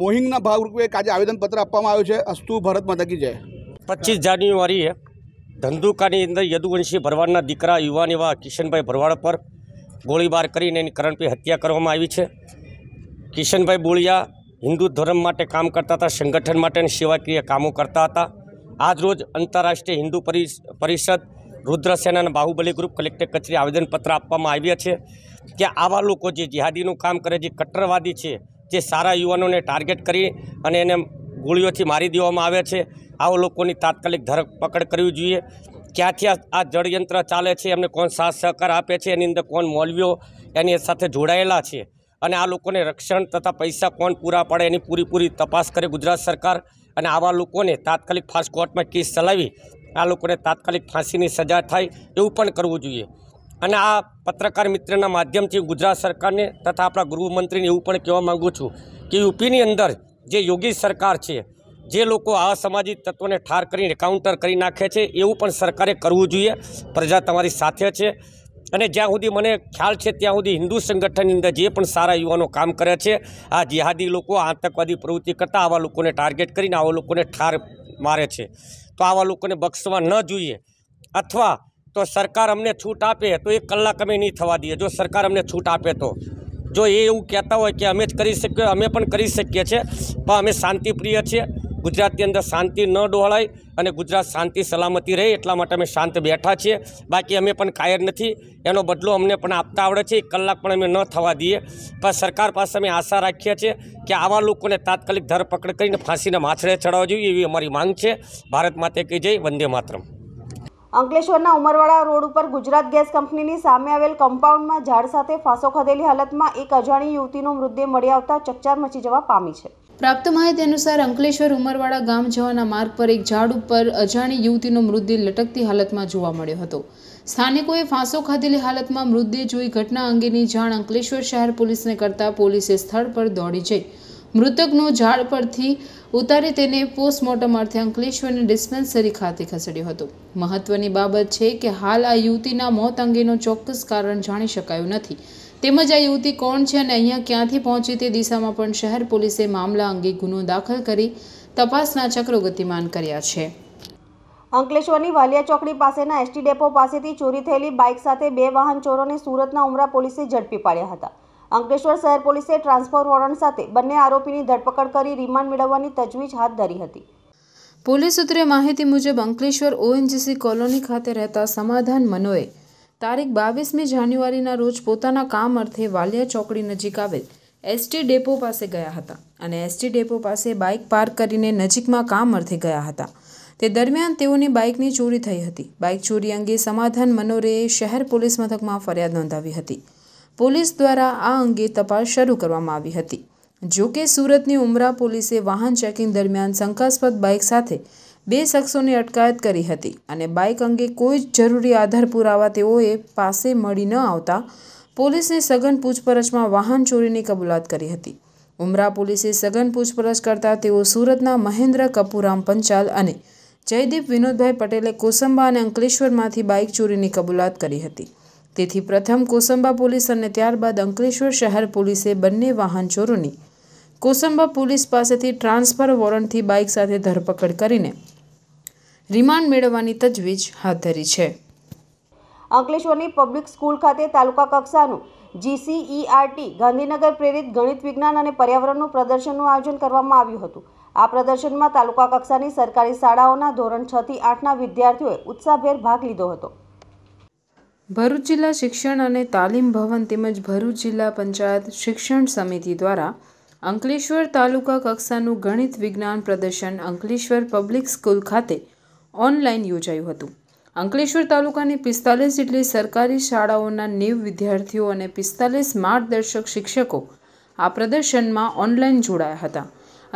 મોહિમના ભાગરૂપે એક આજે આવેદનપત્ર આપવામાં આવ્યું છે અસ્તુ ભારત માતા કી જય પચીસ જાન્યુઆરીએ ધંધુકાની અંદર યદુવંશી ભરવાડના દીકરા યુવાન એવા કિશનભાઈ ભરવાડ પર ગોળીબાર કરીને એની કરણપી હત્યા કરવામાં આવી છે કિશનભાઈ બોળિયા હિન્દુ ધર્મ માટે કામ કરતા હતા સંગઠન માટે અને સેવાકીય કામો કરતા હતા આજરોજ આંતરરાષ્ટ્રીય હિન્દુ પરિષદ રુદ્રસેના અને બાહુબલી ગ્રુપ કલેક્ટર કચેરી આવેદનપત્ર આપવામાં આવ્યા છે કે આવા લોકો જે જિહાદીનું કામ કરે જે કટ્ટરવાદી છે જે સારા યુવાનોને ટાર્ગેટ કરી અને એને ગોળીઓથી મારી દેવામાં આવે છે આવા લોકોની તાત્કાલિક ધરપકડ કરવી જોઈએ ક્યાંથી આ જળયંત્ર ચાલે છે એમને કોણ સાથ સહકાર આપે છે એની અંદર કોણ મોલવીઓ એની સાથે જોડાયેલા છે અને આ લોકોને રક્ષણ તથા પૈસા કોણ પૂરા પાડે એની પૂરીપૂરી તપાસ કરે ગુજરાત સરકાર અને આવા લોકોને તાત્કાલિક ફાસ્ટ કોર્ટમાં કેસ ચલાવી આ લોકોને તાત્કાલિક ફાંસીની સજા થાય એવું પણ કરવું જોઈએ અને આ પત્રકાર મિત્રના માધ્યમથી ગુજરાત સરકારને તથા આપણા ગૃહમંત્રીને એવું પણ કહેવા માગું છું કે યુપીની અંદર જે યોગી સરકાર છે જે લોકો આ સમાજિક તત્વોને ઠાર કરીને કાઉન્ટર કરી નાખે છે એવું પણ સરકારે કરવું જોઈએ પ્રજા તમારી સાથે છે અને જ્યાં સુધી મને ખ્યાલ છે ત્યાં સુધી હિન્દુ સંગઠન ની અંદર જે પણ સારા યુવાનો કામ કરે છે આ જિહાદી લોકો આતંકવાદી પ્રવૃત્તિ કરતા આવવા લોકો ને ટાર્ગેટ કરીને આવો લોકોને ઠાર મારે છે તો આવા લોકોને બક્ષવા ન જોઈએ અથવા તો સરકાર અમને છૂટ આપે તો એક કલાકમી નહી થવા દઈએ જો સરકાર અમને છૂટ આપે તો જો એ હું કહેતા હો કે અમેટ કરી શકે અમે પણ કરી શકે છે પણ અમે શાંતિપ્રિય છે ગુજરાતની અંદર શાંતિ ન ડોહળાય અને ગુજરાત શાંતિ સલામતી રહે એટલા માટે અમે શાંત બેઠા છીએ બાકી અમે પણ કાયર નથી એનો બદલો અમને પણ આપતા આવડે છે એક કલાક પણ અમે ન થવા દઈએ પણ સરકાર પાસે અમે આશા રાખીએ છીએ કે આવા લોકોને તાત્કાલિક ધરપકડ કરીને ફાંસીને માછડે ચડાવવા જોઈએ એવી અમારી માંગ છે ભારત માતે કહી જય વંદે માતરમ અંકલેશ્વરના ઉમરવાડા રોડ ઉપર ગુજરાત ગેસ કંપનીની સામે આવેલ કમ્પાઉન્ડમાં ઝાડ સાથે ફાંસો ખાધેલી હાલતમાં એક અજાણી યુવતીનો મૃતદેહ મળી આવતા ચકચાર મચી જવા પામી છે પ્રાપ્ત માહિતી અનુસાર અંકલેશ્વર ઉમરવાડા ગામ જવાના માર્ગ પર એક ઝાડ ઉપર અજાણી યુવતીનો મૃતદેહ લટકતી હાલતમાં જોવા મળ્યો હતો સ્થાનિકોએ ફાંસો ખાધેલી હાલતમાં મૃતદેહ જોઈ ઘટના અંગેની જાણ અંકલેશ્વર શહેર પોલીસને કરતા પોલીસે સ્થળ પર દોડી જઈ મૃતકનો ઝાડ પરથી ઉતારી તેને પોસ્ટમોર્ટમ અર્થે અંકલેશ્વરને ડિસ્પેન્સરી ખાતે ખસેડ્યો હતો મહત્વની બાબત છે કે હાલ આ યુવતીના મોત અંગેનો ચોક્કસ કારણ જાણી શકાયું નથી તેમજ આ યુવતી કોણ છે અને અહીંયા ક્યાંથી પહોંચી તે દિશામાં પણ શહેર પોલીસે મામલા અંગે ગુનો દાખલ કરી તપાસના ચક્રો ગતિમાન કર્યા છે અંકલેશ્વરની વાલિયા ચોકડી પાસેના એસટી ડેપો પાસેથી ચોરી થયેલી બાઇક સાથે બે વાહન ચોરોને સુરતના ઉમરા પોલીસે ઝડપી પાડ્યા હતા અંકલેશ્વર શહેર પોલીસે ટ્રાન્સફર વોરંટ સાથે બંને આરોપીની ધરપકડ કરી રિમાન્ડ મેળવવાની તજવીજ હાથ ધરી હતી પોલીસ સૂત્રે માહિતી મુજબ અંકલેશ્વર ઓએનજીસી કોલોની ખાતે રહેતા સમાધાન મનોએ તારીખ બાવીસમી જાન્યુઆરીના રોજ પોતાના કામ અર્થે વાલિયા ચોકડી નજીક આવેલ એસટી ડેપો પાસે ગયા હતા અને એસટી ડેપો પાસે બાઇક પાર્ક કરીને નજીકમાં કામ અર્થે ગયા હતા તે દરમિયાન તેઓની બાઇકની ચોરી થઈ હતી બાઇક ચોરી અંગે સમાધાન મનોરેએ શહેર પોલીસ મથકમાં ફરિયાદ નોંધાવી હતી પોલીસ દ્વારા આ અંગે તપાસ શરૂ કરવામાં આવી હતી જો કે સુરતની ઉમરા પોલીસે વાહન ચેકિંગ દરમિયાન શંકાસ્પદ બાઇક સાથે બે શખ્સોની અટકાયત કરી હતી અને બાઇક અંગે કોઈ જ જરૂરી આધાર પુરાવા તેઓએ પાસે મળી ન આવતા પોલીસે સઘન પૂછપરછમાં વાહન ચોરીની કબૂલાત કરી હતી ઉમરા પોલીસે સઘન પૂછપરછ કરતા તેઓ સુરતના મહેન્દ્ર કપૂરામ પંચાલ અને જયદીપ વિનોદભાઈ પટેલે કોસંબા અને અંકલેશ્વરમાંથી બાઇક ચોરીની કબૂલાત કરી હતી તેથી પ્રથમ કોસંબા પોલીસ અને ત્યારબાદ અંકલેશ્વર શહેર પોલીસે બંને વાહન ચોરોની કોસંબા પોલીસ પાસેથી ટ્રાન્સફર વોરંટથી બાઇક સાથે ધરપકડ કરીને રિમાન્ડ મેળવવાની તજવીજ હાથ ધરી છે અંકલેશ્વરની પબ્લિક સ્કૂલ ખાતે તાલુકા કક્ષાનું જીસીઈઆરટી e ગાંધીનગર પ્રેરિત ગણિત વિજ્ઞાન અને પર્યાવરણનું પ્રદર્શનનું આયોજન કરવામાં આવ્યું હતું આ પ્રદર્શનમાં તાલુકા કક્ષાની સરકારી શાળાઓના ધોરણ છ થી આઠના વિદ્યાર્થીઓએ ઉત્સાહભેર ભાગ લીધો હતો ભરૂચ જિલ્લા શિક્ષણ અને તાલીમ ભવન તેમજ ભરૂચ જિલ્લા પંચાયત શિક્ષણ સમિતિ દ્વારા અંકલેશ્વર તાલુકા કક્ષાનું ગણિત વિજ્ઞાન પ્રદર્શન અંકલેશ્વર પબ્લિક સ્કૂલ ખાતે ઓનલાઈન યોજાયું હતું અંકલેશ્વર તાલુકાની પિસ્તાલીસ જેટલી સરકારી શાળાઓના નેવ વિદ્યાર્થીઓ અને પિસ્તાલીસ માર્ગદર્શક શિક્ષકો આ પ્રદર્શનમાં ઓનલાઈન જોડાયા હતા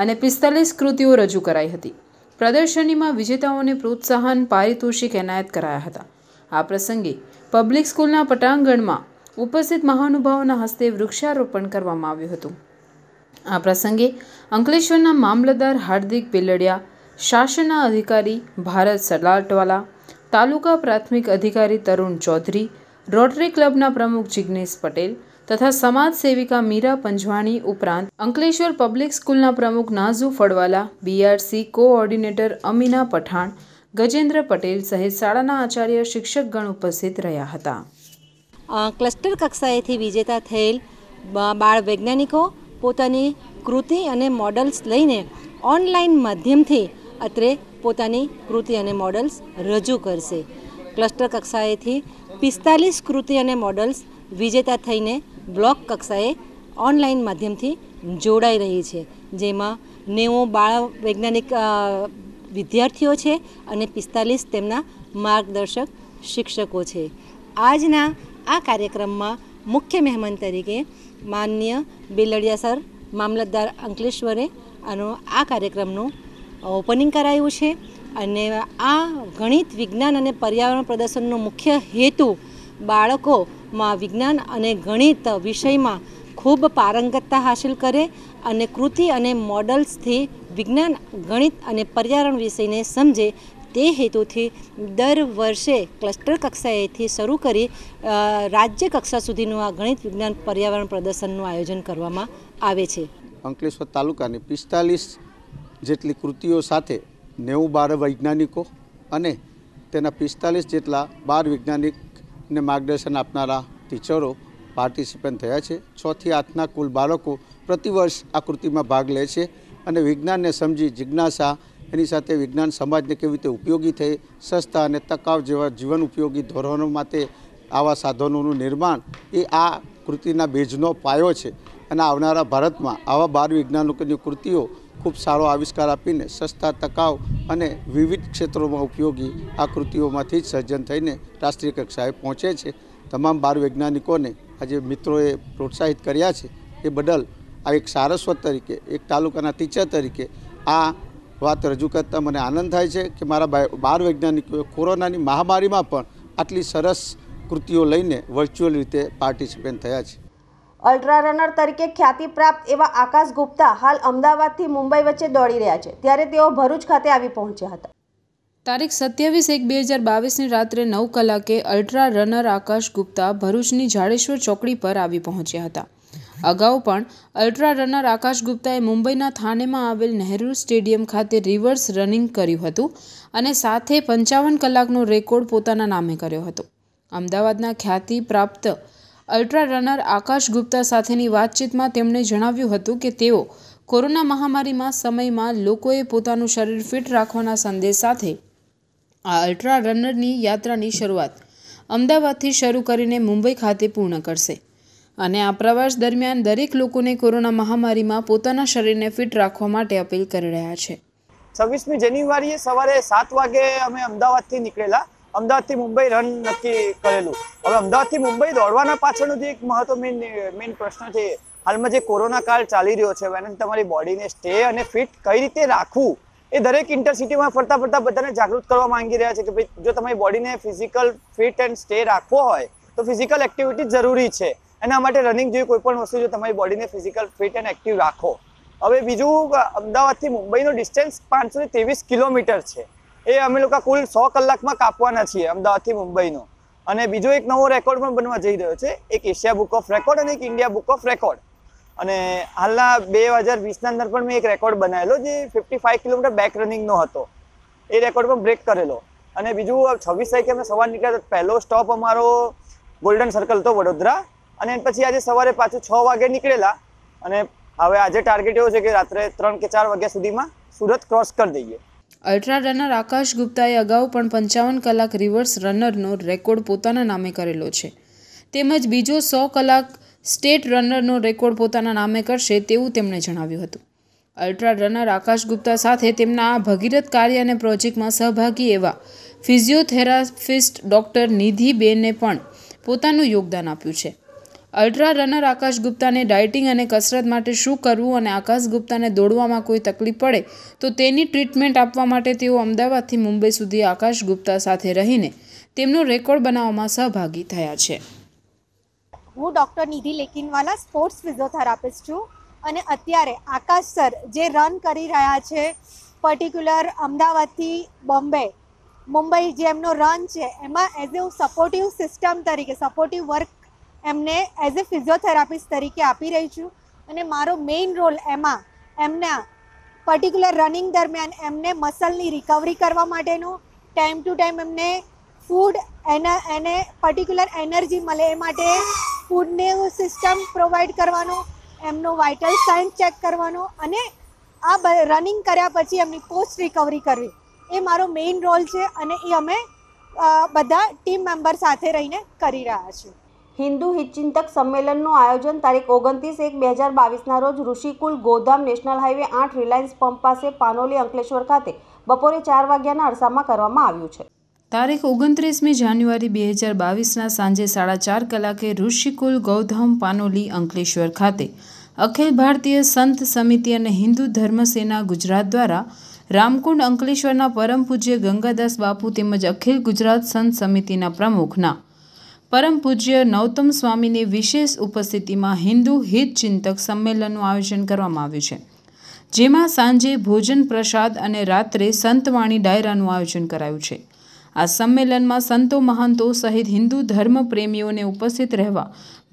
અને પિસ્તાલીસ કૃતિઓ રજૂ કરાઈ હતી પ્રદર્શનીમાં વિજેતાઓને પ્રોત્સાહન પારિતોષિક એનાયત કરાયા હતા આ પ્રસંગે પબ્લિક સ્કૂલના પટાંગણમાં ઉપસ્થિત મહાનુભાવોના હસ્તે વૃક્ષારોપણ કરવામાં આવ્યું હતું આ પ્રસંગે અંકલેશ્વરના મામલતદાર હાર્દિક બિલડિયા શાસનના અધિકારી ભારત સલાટવાલા તાલુકા પ્રાથમિક અધિકારી તરુણ ચૌધરી રોટરી ક્લબના પ્રમુખ જિગ્નેશ પટેલ તથા સમાજ સેવિકા મીરા પંજવાણી ઉપરાંત અંકલેશ્વર પબ્લિક સ્કૂલના પ્રમુખ નાઝુ ફળવાલા બીઆરસી કોઓર્ડિનેટર અમીના પઠાણ ગજેન્દ્ર પટેલ સહિત શાળાના આચાર્ય શિક્ષકગણ ઉપસ્થિત રહ્યા હતા ક્લસ્ટર કક્ષાએથી વિજેતા થયેલ બાળ વૈજ્ઞાનિકો પોતાની કૃતિ અને મોડલ્સ લઈને ઓનલાઈન માધ્યમથી અત્રે પોતાની કૃતિ અને મોડલ્સ રજૂ કરશે ક્લસ્ટર કક્ષાએથી પિસ્તાલીસ કૃતિ અને મોડલ્સ વિજેતા થઈને બ્લોક કક્ષાએ ઓનલાઈન માધ્યમથી જોડાઈ રહી છે જેમાં નેવું બાળ વૈજ્ઞાનિક વિદ્યાર્થીઓ છે અને પિસ્તાલીસ તેમના માર્ગદર્શક શિક્ષકો છે આજના આ કાર્યક્રમમાં મુખ્ય મહેમાન તરીકે માન્ય બિલડિયા સર મામલતદાર અંકલેશ્વરે આનો આ કાર્યક્રમનું ઓપનિંગ કરાયું છે અને આ ગણિત વિજ્ઞાન અને પર્યાવરણ પ્રદર્શનનો મુખ્ય હેતુ બાળકોમાં વિજ્ઞાન અને ગણિત વિષયમાં ખૂબ પારંગતતા હાંસિલ કરે અને કૃતિ અને મોડલ્સથી વિજ્ઞાન ગણિત અને પર્યાવરણ વિષયને સમજે તે હેતુથી દર વર્ષે ક્લસ્ટર કક્ષાએથી શરૂ કરી રાજ્ય કક્ષા સુધીનું આ ગણિત વિજ્ઞાન પર્યાવરણ પ્રદર્શનનું આયોજન કરવામાં આવે છે અંકલેશ્વર તાલુકાની પિસ્તાલીસ જેટલી કૃતિઓ સાથે નેવું બાર વૈજ્ઞાનિકો અને તેના પિસ્તાલીસ જેટલા બાર વૈજ્ઞાનિકને માર્ગદર્શન આપનારા ટીચરો પાર્ટિસિપન્ટ થયા છે છથી આઠના કુલ બાળકો પ્રતિવર્ષ આ કૃતિમાં ભાગ લે છે અને વિજ્ઞાનને સમજી જિજ્ઞાસા એની સાથે વિજ્ઞાન સમાજને કેવી રીતે ઉપયોગી થઈ સસ્તા અને તકાવ જેવા જીવન ઉપયોગી ધોરણો માટે આવા સાધનોનું નિર્માણ એ આ કૃતિના બેઝનો પાયો છે અને આવનારા ભારતમાં આવા બાર વૈજ્ઞાનિકોની કૃતિઓ ખૂબ સારો આવિષ્કાર આપીને સસ્તા તકાવ અને વિવિધ ક્ષેત્રોમાં ઉપયોગી આ કૃતિઓમાંથી જ સર્જન થઈને રાષ્ટ્રીય કક્ષાએ પહોંચે છે તમામ બાર વૈજ્ઞાનિકોને આજે મિત્રોએ પ્રોત્સાહિત કર્યા છે એ બદલ આ એક સારસ્વત તરીકે એક તાલુકાના ટીચર તરીકે આ વાત રજૂ કરતાં મને આનંદ થાય છે કે મારા બાર વૈજ્ઞાનિકોએ કોરોનાની મહામારીમાં પણ આટલી સરસ કૃતિઓ લઈને વર્ચ્યુઅલ રીતે પાર્ટિસિપેન્ટ થયા છે અલ્ટ્રા રનર તરીકે ખ્યાતિ પ્રાપ્ત એવા આકાશ ગુપ્તા હાલ અમદાવાદથી મુંબઈ વચ્ચે દોડી રહ્યા છે ત્યારે તેઓ ભરૂચ ખાતે આવી પહોંચ્યા હતા તારીખ સત્યાવીસ એક બે હજાર બાવીસની રાત્રે નવ કલાકે અલ્ટ્રા રનર આકાશ ગુપ્તા ભરૂચની જાડેશ્વર ચોકડી પર આવી પહોંચ્યા હતા અગાઉ પણ અલ્ટ્રા રનર આકાશ ગુપ્તાએ મુંબઈના થાનેમાં આવેલ નહેરુ સ્ટેડિયમ ખાતે રિવર્સ રનિંગ કર્યું હતું અને સાથે પંચાવન કલાકનો રેકોર્ડ પોતાના નામે કર્યો હતો અમદાવાદના ખ્યાતિ પ્રાપ્ત અલ્ટ્રા રનર આકાશ ગુપ્તા સાથેની વાતચીતમાં તેમણે જણાવ્યું હતું કે તેઓ કોરોના મહામારીમાં સમયમાં લોકોએ પોતાનું શરીર ફિટ રાખવાના સંદેશ સાથે આ અલ્ટ્રા રનરની યાત્રાની શરૂઆત અમદાવાદથી શરૂ કરીને મુંબઈ ખાતે પૂર્ણ કરશે અને આ પ્રવાસ દરમિયાન દરેક લોકોને કોરોના મહામારીમાં પોતાના શરીરને ફિટ રાખવા માટે અપીલ કરી રહ્યા છે છવ્વીસમી જાન્યુઆરીએ સવારે સાત વાગે અમે અમદાવાદથી નીકળેલા અમદાવાદથી મુંબઈ રન નક્કી કરેલું હવે અમદાવાદથી મુંબઈ દોડવાના પાછળનો જે એક મહત્વ મેઇન મેઇન પ્રશ્ન છે હાલમાં જે કોરોના કાળ ચાલી રહ્યો છે એનાથી તમારી બોડીને સ્ટે અને ફિટ કઈ રીતે રાખવું એ દરેક ઇન્ટરસિટીમાં ફરતા ફરતા બધાને જાગૃત કરવા માંગી રહ્યા છે કે ભાઈ જો તમારી બોડીને ફિઝિકલ ફિટ એન્ડ સ્ટે રાખવો હોય તો ફિઝિકલ એક્ટિવિટી જરૂરી છે એના માટે રનિંગ જેવી કોઈ પણ વસ્તુ જો તમારી બોડીને ફિઝિકલ ફિટ એન્ડ એક્ટિવ રાખો હવે બીજું અમદાવાદથી મુંબઈનો ડિસ્ટન્સ પાંચસો કિલોમીટર છે એ અમે લોકો કુલ સો કલાકમાં કાપવાના છીએ અમદાવાદથી મુંબઈનો અને બીજો એક નવો રેકોર્ડ પણ બનવા જઈ રહ્યો છે એક એશિયા બુક ઓફ રેકોર્ડ અને એક ઇન્ડિયા બુક ઓફ રેકોર્ડ અને હાલના બે હજાર વીસના અંદર પણ મેં એક રેકોર્ડ બનાવેલો જે ફિફ્ટી ફાઇવ કિલોમીટર બેક રનિંગનો હતો એ રેકોર્ડ પણ બ્રેક કરેલો અને બીજું છવ્વીસ તારીખે અમે સવાર નીકળ્યા તો પહેલો સ્ટોપ અમારો ગોલ્ડન સર્કલ હતો વડોદરા અને પછી આજે સવારે પાછું છ વાગે નીકળેલા અને હવે આજે ટાર્ગેટ એવો છે કે રાત્રે ત્રણ કે ચાર વાગ્યા સુધીમાં સુરત ક્રોસ કરી દઈએ અલ્ટ્રા રનર આકાશ ગુપ્તાએ અગાઉ પણ પંચાવન કલાક રિવર્સ રનરનો રેકોર્ડ પોતાના નામે કરેલો છે તેમજ બીજો સો કલાક સ્ટેટ રનરનો રેકોર્ડ પોતાના નામે કરશે તેવું તેમણે જણાવ્યું હતું અલ્ટ્રા રનર આકાશ ગુપ્તા સાથે તેમના આ ભગીરથ કાર્ય અને પ્રોજેક્ટમાં સહભાગી એવા ફિઝિયોથેરાપિસ્ટ ડૉક્ટર નિધિબેને પણ પોતાનું યોગદાન આપ્યું છે અલ્ટ્રા રનર આકાશ ગુપ્તાને ડાયટિંગ અને કસરત માટે શું કરવું અને આકાશ ગુપ્તાને દોડવામાં કોઈ તકલીફ પડે તો તેની ટ્રીટમેન્ટ આપવા માટે તેઓ અમદાવાદથી મુંબઈ સુધી આકાશ ગુપ્તા સાથે રહીને તેમનો રેકોર્ડ બનાવવામાં સહભાગી થયા છે હું doctor Nidhi Lekinwala sports physiotherapist છું અને અત્યારે આકાશ સર જે રન કરી રહ્યા છે પર્ટિક્યુલર અમદાવાદથી બોમ્બે મુંબઈ જે એમનો રન છે એમાં એઝ એ સપોર્ટિવ સિસ્ટમ તરીકે સપોર્ટિવ વર્ક એમને એઝ એ ફિઝિયોથેરાપિસ્ટ તરીકે આપી રહી છું અને મારો મેઇન રોલ એમાં એમના પર્ટિક્યુલર રનિંગ દરમિયાન એમને મસલની રિકવરી કરવા માટેનું ટાઈમ ટુ ટાઈમ એમને ફૂડ એના એને પર્ટિક્યુલર એનર્જી મળે એ માટે ફૂડની સિસ્ટમ પ્રોવાઈડ કરવાનું એમનું વાઇટલ સાઇન્સ ચેક કરવાનું અને આ રનિંગ કર્યા પછી એમની પોસ્ટ રિકવરી કરવી એ મારો મેઇન રોલ છે અને એ અમે બધા ટીમ મેમ્બર સાથે રહીને કરી રહ્યા છીએ હિન્દુ હિતચિંતક સંમેલનનું આયોજન તારીખ ઓગણત્રીસ એક બે હજાર બાવીસના રોજ ઋષિકુલ ગોધામ નેશનલ હાઈવે આઠ રિલાયન્સ પંપ પાસે પાનોલી અંકલેશ્વર ખાતે બપોરે ચાર વાગ્યાના અરસામાં કરવામાં આવ્યું છે તારીખ ઓગણત્રીસમી જાન્યુઆરી બે હજાર બાવીસના સાંજે સાડા ચાર કલાકે ઋષિકુલ ગૌધમ પાનોલી અંકલેશ્વર ખાતે અખિલ ભારતીય સંત સમિતિ અને હિન્દુ ધર્મસેના ગુજરાત દ્વારા રામકુંડ અંકલેશ્વરના પરમ પૂજ્ય ગંગાદાસ બાપુ તેમજ અખિલ ગુજરાત સંત સમિતિના પ્રમુખના પરમ પૂજ્ય નૌતમ સ્વામીની વિશેષ ઉપસ્થિતિમાં હિન્દુ હિતચિંતક સંમેલનનું આયોજન કરવામાં આવ્યું છે જેમાં સાંજે ભોજન પ્રસાદ અને રાત્રે સંતવાણી ડાયરાનું આયોજન કરાયું છે આ સંમેલનમાં સંતો મહંતો સહિત હિન્દુ ધર્મ પ્રેમીઓને ઉપસ્થિત રહેવા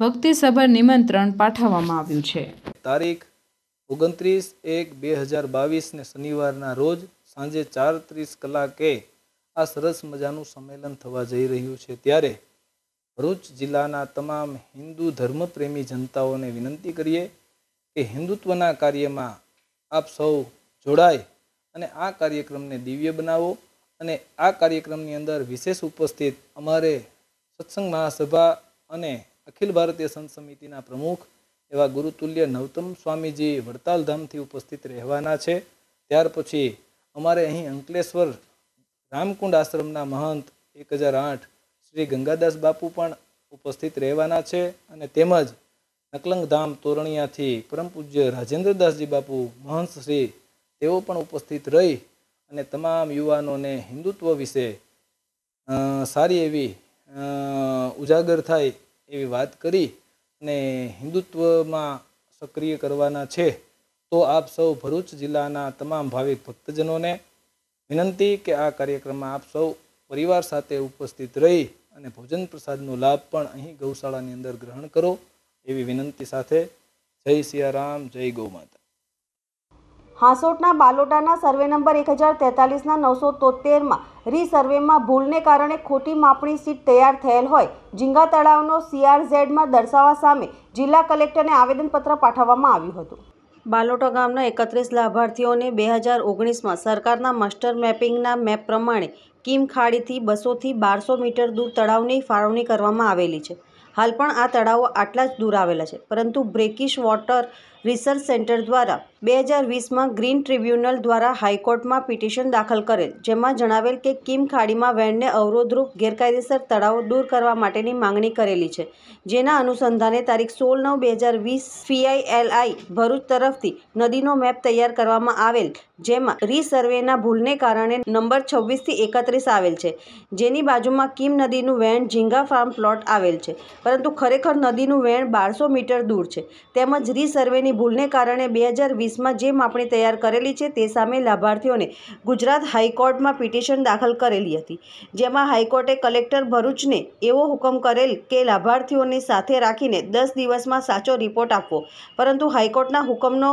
ભક્તિસભર નિમંત્રણ પાઠવવામાં આવ્યું છે તારીખ ઓગણત્રીસ એક બે હજાર બાવીસને શનિવારના રોજ સાંજે ચાર ત્રીસ કલાકે આ સરસ મજાનું સંમેલન થવા જઈ રહ્યું છે ત્યારે ભરૂચ જિલ્લાના તમામ હિન્દુ ધર્મપ્રેમી જનતાઓને વિનંતી કરીએ કે હિન્દુત્વના કાર્યમાં આપ સૌ જોડાય અને આ કાર્યક્રમને દિવ્ય બનાવો અને આ કાર્યક્રમની અંદર વિશેષ ઉપસ્થિત અમારે સત્સંગ મહાસભા અને અખિલ ભારતીય સંત સમિતિના પ્રમુખ એવા ગુરુતુલ્ય નવતમ સ્વામીજી વડતાલધામથી ઉપસ્થિત રહેવાના છે ત્યાર પછી અમારે અહીં અંકલેશ્વર રામકુંડ આશ્રમના મહંત એક હજાર આઠ શ્રી ગંગાદાસ બાપુ પણ ઉપસ્થિત રહેવાના છે અને તેમજ નકલંગ ધામ તોરણિયાથી પરમ પૂજ્ય રાજેન્દ્રદાસજી બાપુ મહંત શ્રી તેઓ પણ ઉપસ્થિત રહી અને તમામ યુવાનોને હિન્દુત્વ વિશે સારી એવી ઉજાગર થાય એવી વાત કરી અને હિન્દુત્વમાં સક્રિય કરવાના છે તો આપ સૌ ભરૂચ જિલ્લાના તમામ ભાવિક ભક્તજનોને વિનંતી કે આ કાર્યક્રમમાં આપ સૌ પરિવાર સાથે ઉપસ્થિત રહી અને ભોજન પ્રસાદનો લાભ પણ અહીં ગૌશાળાની અંદર ગ્રહણ કરો એવી વિનંતી સાથે જય સિયારામ જય ગૌમાતા હાંસોટના બાલોટાના સર્વે નંબર એક હજાર તેતાલીસના નવસો તોતેરમાં રીસર્વેમાં ભૂલને કારણે ખોટી માપણી સીટ તૈયાર થયેલ હોય ઝીંગા તળાવનો સીઆરઝેડમાં દર્શાવવા સામે જિલ્લા કલેક્ટરને આવેદનપત્ર પાઠવવામાં આવ્યું હતું બાલોટા ગામના એકત્રીસ લાભાર્થીઓને બે હજાર ઓગણીસમાં સરકારના માસ્ટર મેપિંગના મેપ પ્રમાણે કિમ ખાડીથી બસોથી બારસો મીટર દૂર તળાવની ફાળવણી કરવામાં આવેલી છે હાલ પણ આ તળાવો આટલા જ દૂર આવેલા છે પરંતુ બ્રેકિશ વોટર રિસર્ચ સેન્ટર દ્વારા બે હજાર વીસમાં ગ્રીન ટ્રિબ્યુનલ દ્વારા હાઈકોર્ટમાં પિટિશન દાખલ કરેલ જેમાં જણાવેલ કે કિમ ખાડીમાં વહેણને અવરોધરૂપ ગેરકાયદેસર તળાવો દૂર કરવા માટેની માંગણી કરેલી છે જેના અનુસંધાને તારીખ સોળ નવ બે હજાર વીસ પીઆઈએલઆઈ ભરૂચ તરફથી નદીનો મેપ તૈયાર કરવામાં આવેલ જેમાં રીસર્વેના ભૂલને કારણે નંબર છવ્વીસથી એકત્રીસ આવેલ છે જેની બાજુમાં કિમ નદીનું વેણ ઝીંગા ફાર્મ પ્લોટ આવેલ છે પરંતુ ખરેખર નદીનું વેણ બારસો મીટર દૂર છે તેમજ રીસર્વેની ભૂલને કારણે બે હજાર વીસ વીસમાં જે માપણી તૈયાર કરેલી છે તે સામે લાભાર્થીઓને ગુજરાત હાઈકોર્ટમાં પિટિશન દાખલ કરેલી હતી જેમાં હાઈકોર્ટે કલેક્ટર ભરૂચને એવો હુકમ કરેલ કે લાભાર્થીઓને સાથે રાખીને દસ દિવસમાં સાચો રિપોર્ટ આપવો પરંતુ હાઈકોર્ટના હુકમનો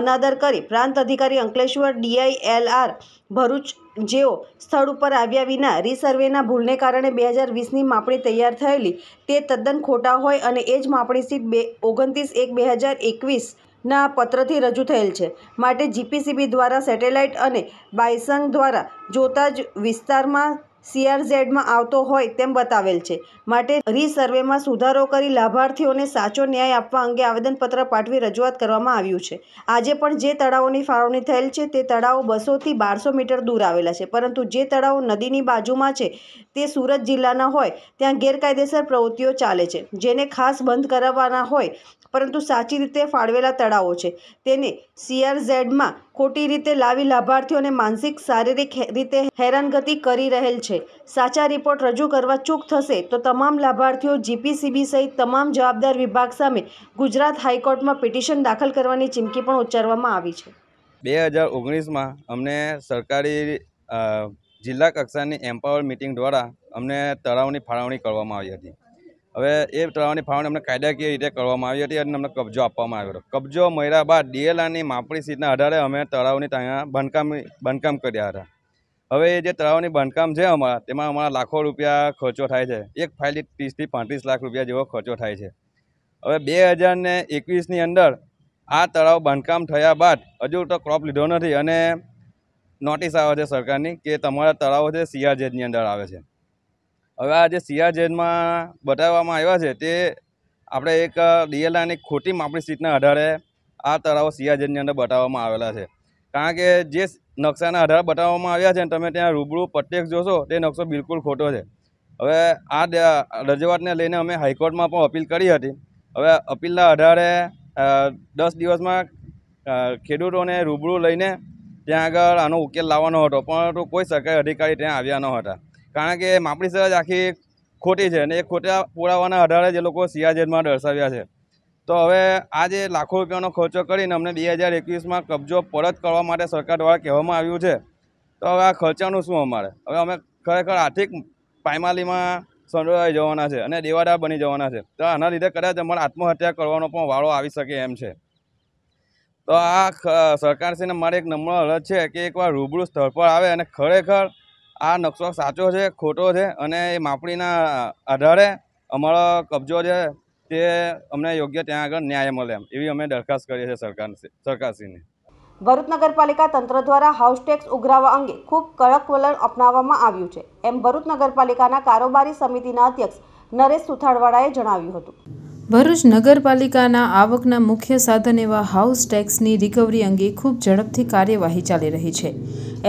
અનાદર કરી પ્રાંત અધિકારી અંકલેશ્વર ડીઆઈએલઆર ભરૂચ જેઓ સ્થળ ઉપર આવ્યા વિના રીસર્વેના ભૂલને કારણે બે હજાર વીસની માપણી તૈયાર થયેલી તે તદ્દન ખોટા હોય અને એ જ માપણી સીટ બે ઓગણત્રીસ એક બે હજાર એકવીસ ના પત્રથી રજૂ થયેલ છે માટે જીપીસીબી દ્વારા સેટેલાઇટ અને બાયસંગ દ્વારા જોતા જ વિસ્તારમાં સીઆરઝેડમાં આવતો હોય તેમ બતાવેલ છે માટે રીસર્વેમાં સુધારો કરી લાભાર્થીઓને સાચો ન્યાય આપવા અંગે આવેદનપત્ર પાઠવી રજૂઆત કરવામાં આવ્યું છે આજે પણ જે તળાવોની ફાળવણી થયેલ છે તે તળાવો બસોથી બારસો મીટર દૂર આવેલા છે પરંતુ જે તળાવો નદીની બાજુમાં છે તે સુરત જિલ્લાના હોય ત્યાં ગેરકાયદેસર પ્રવૃત્તિઓ ચાલે છે જેને ખાસ બંધ કરાવવાના હોય પરંતુ સાચી રીતે ફાળવેલા તળાવો છે તેને સીઆરઝેડમાં ખોટી રીતે લાવી લાભાર્થીઓને માનસિક શારીરિક રીતે હેરાનગતિ કરી રહેલ છે સાચા રિપોર્ટ રજૂ કરવા ચૂક થશે તો તમામ લાભાર્થીઓ જીપીસીબી સહિત તમામ જવાબદાર વિભાગ સામે ગુજરાત હાઈકોર્ટમાં પિટિશન દાખલ કરવાની ચીમકી પણ ઉચ્ચારવામાં આવી છે બે હજાર ઓગણીસમાં અમને સરકારી જિલ્લા કક્ષાની એમ્પાવર મિટિંગ દ્વારા અમને તળાવની ફાળવણી કરવામાં આવી હતી હવે એ ત્રણની ફાવણી અમને કાયદાકીય રીતે કરવામાં આવી હતી અને અમને કબજો આપવામાં આવ્યો હતો કબજો મળ્યા બાદ ડીએલઆરની માપણી સીટના આધારે અમે તળાવની ત્યાં બાંધકામ બાંધકામ કર્યા હતા હવે એ જે તળાવની બાંધકામ છે અમારા તેમાં અમારા લાખો રૂપિયા ખર્ચો થાય છે એક ફાઇલ ત્રીસથી પાંત્રીસ લાખ રૂપિયા જેવો ખર્ચો થાય છે હવે બે હજારને એકવીસની અંદર આ તળાવ બાંધકામ થયા બાદ હજુ તો ક્રોપ લીધો નથી અને નોટિસ આવે છે સરકારની કે તમારા તળાવો છે સીઆરજેડની અંદર આવે છે હવે આ જે સીઆર બતાવવામાં આવ્યા છે તે આપણે એક ડીએલઆરની ખોટી માપણી સીટના આધારે આ તળાવો સીઆર અંદર બતાવવામાં આવેલા છે કારણ કે જે નકશાના આધારે બતાવવામાં આવ્યા છે ને તમે ત્યાં રૂબરૂ પ્રત્યક્ષ જોશો તે નકશો બિલકુલ ખોટો છે હવે આ રજૂઆતને લઈને અમે હાઈકોર્ટમાં પણ અપીલ કરી હતી હવે અપીલના આધારે દસ દિવસમાં ખેડૂતોને રૂબરૂ લઈને ત્યાં આગળ આનો ઉકેલ લાવવાનો હતો પરંતુ કોઈ સરકારી અધિકારી ત્યાં આવ્યા ન હતા કારણ કે માપણી સરજ આખી ખોટી છે અને એ ખોટા પુરાવાના આધારે જે લોકો સિયાજેલમાં દર્શાવ્યા છે તો હવે આ જે લાખો રૂપિયાનો ખર્ચો કરીને અમને બે હજાર એકવીસમાં કબજો પરત કરવા માટે સરકાર દ્વારા કહેવામાં આવ્યું છે તો હવે આ ખર્ચાનું શું અમારે હવે અમે ખરેખર આર્થિક પાયમાલીમાં સંડોવાઈ જવાના છે અને દેવાદાર બની જવાના છે તો આના લીધે કદાચ અમારે આત્મહત્યા કરવાનો પણ વાળો આવી શકે એમ છે તો આ સરકારશ્રીને મારે એક નમ્ર અરજ છે કે એકવાર રૂબરૂ સ્થળ પર આવે અને ખરેખર આ નકશો સાચો છે ખોટો છે અને એ માપણીના આધારે અમારો કબજો છે તે અમને યોગ્ય ત્યાં આગળ ન્યાય મળે એવી અમે દરખાસ્ત કરીએ છીએ સરકાર સરકારશ્રીને ભરૂચ નગરપાલિકા તંત્ર દ્વારા હાઉસ ટેક્સ ઉઘરાવવા અંગે ખૂબ કડક વલણ અપનાવવામાં આવ્યું છે એમ ભરૂચ નગરપાલિકાના કારોબારી સમિતિના અધ્યક્ષ નરેશ સુથાડવાળાએ જણાવ્યું હતું ભરૂચ નગરપાલિકાના આવકના મુખ્ય સાધન એવા હાઉસ ટેક્સની રિકવરી અંગે ખૂબ ઝડપથી કાર્યવાહી ચાલી રહી છે